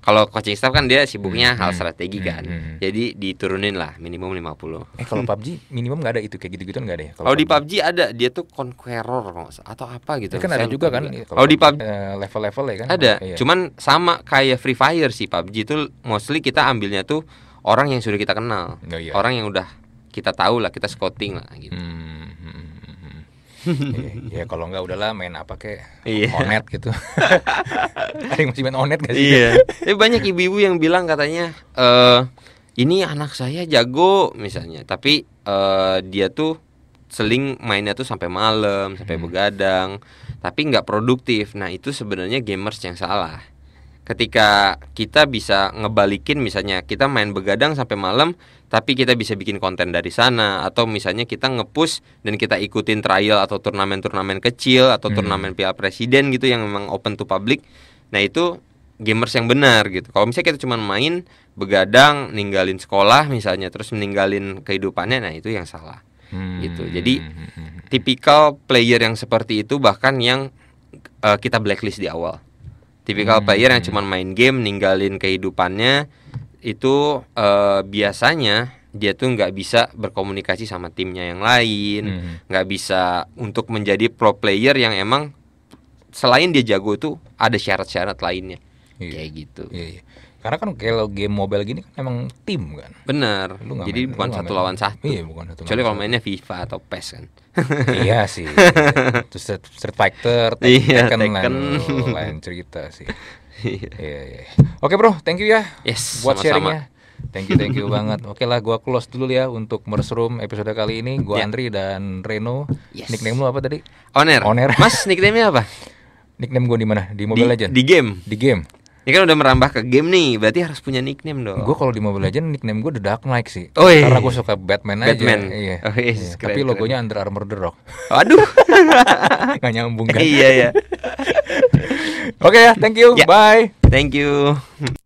kalau coaching staff kan dia sibuknya hmm, hal hmm. strategi hmm, kan. Hmm, Jadi diturunin lah minimum 50. Eh kalau PUBG minimum nggak ada itu kayak gitu-gitu nggak ada ya? Kalau di PUBG ada dia tuh conqueror atau apa gitu. Ya kan ada juga kan. Kalau oh, di PUBG eh, level-level ya kan. Ada. Iya. Cuman sama kayak Free Fire sih PUBG itu mostly kita ambilnya tuh orang yang sudah kita kenal. Oh, iya. Orang yang udah kita tahu lah, kita scouting lah gitu. Hmm Ya, ya kalau enggak udahlah main apa kek iya. onet gitu. Ada yang masih main onet gak sih? Iya. ya, banyak ibu-ibu yang bilang katanya eh ini anak saya jago misalnya, tapi eh, dia tuh seling mainnya tuh sampai malam, sampai hmm. begadang, tapi nggak produktif. Nah, itu sebenarnya gamers yang salah ketika kita bisa ngebalikin misalnya kita main begadang sampai malam tapi kita bisa bikin konten dari sana atau misalnya kita ngepush dan kita ikutin trial atau turnamen-turnamen kecil atau hmm. turnamen Piala Presiden gitu yang memang open to public. Nah, itu gamers yang benar gitu. Kalau misalnya kita cuma main begadang, ninggalin sekolah misalnya terus ninggalin kehidupannya, nah itu yang salah. Hmm. Gitu. Jadi hmm. tipikal player yang seperti itu bahkan yang uh, kita blacklist di awal. Tipikal hmm. player yang cuma main game, ninggalin kehidupannya itu uh, biasanya dia tuh nggak bisa berkomunikasi sama timnya yang lain, hmm. nggak hmm. bisa untuk menjadi pro player yang emang selain dia jago itu ada syarat-syarat lainnya, iya. kayak gitu. iya. iya. Karena kan kalau game mobile gini kan emang tim kan. Benar. Jadi main, bukan satu main. lawan satu. Iya, bukan satu. Kecuali kalau mainnya FIFA atau PES kan. iya sih. Terus Street Fighter, Tekken, iya, Tekken. Lain, lain cerita sih. iya. iya, iya. Oke, Bro, thank you ya. Yes, buat sama-sama. sharingnya. Thank you, thank you banget. Oke okay lah, gua close dulu ya untuk Room episode kali ini. Gua yeah. Andri dan Reno. Yes. Nickname lu apa tadi? Oner. Oner. Mas, nickname-nya apa? nickname gue di mana? Di Mobile di, Legend. Di game. Di game. Ini ya kan udah merambah ke game nih, berarti harus punya nickname dong. Gue kalau di Mobile Legends nickname gue The Dark Knight sih. Oh, iya. Karena gue suka Batman, Batman. aja. Iya. Oh, iya. iya. Keren, Tapi logonya keren. Under Armour The Rock. Aduh. Gak nyambung kan? iya ya. Oke okay, ya, thank you. Yeah. Bye. Thank you.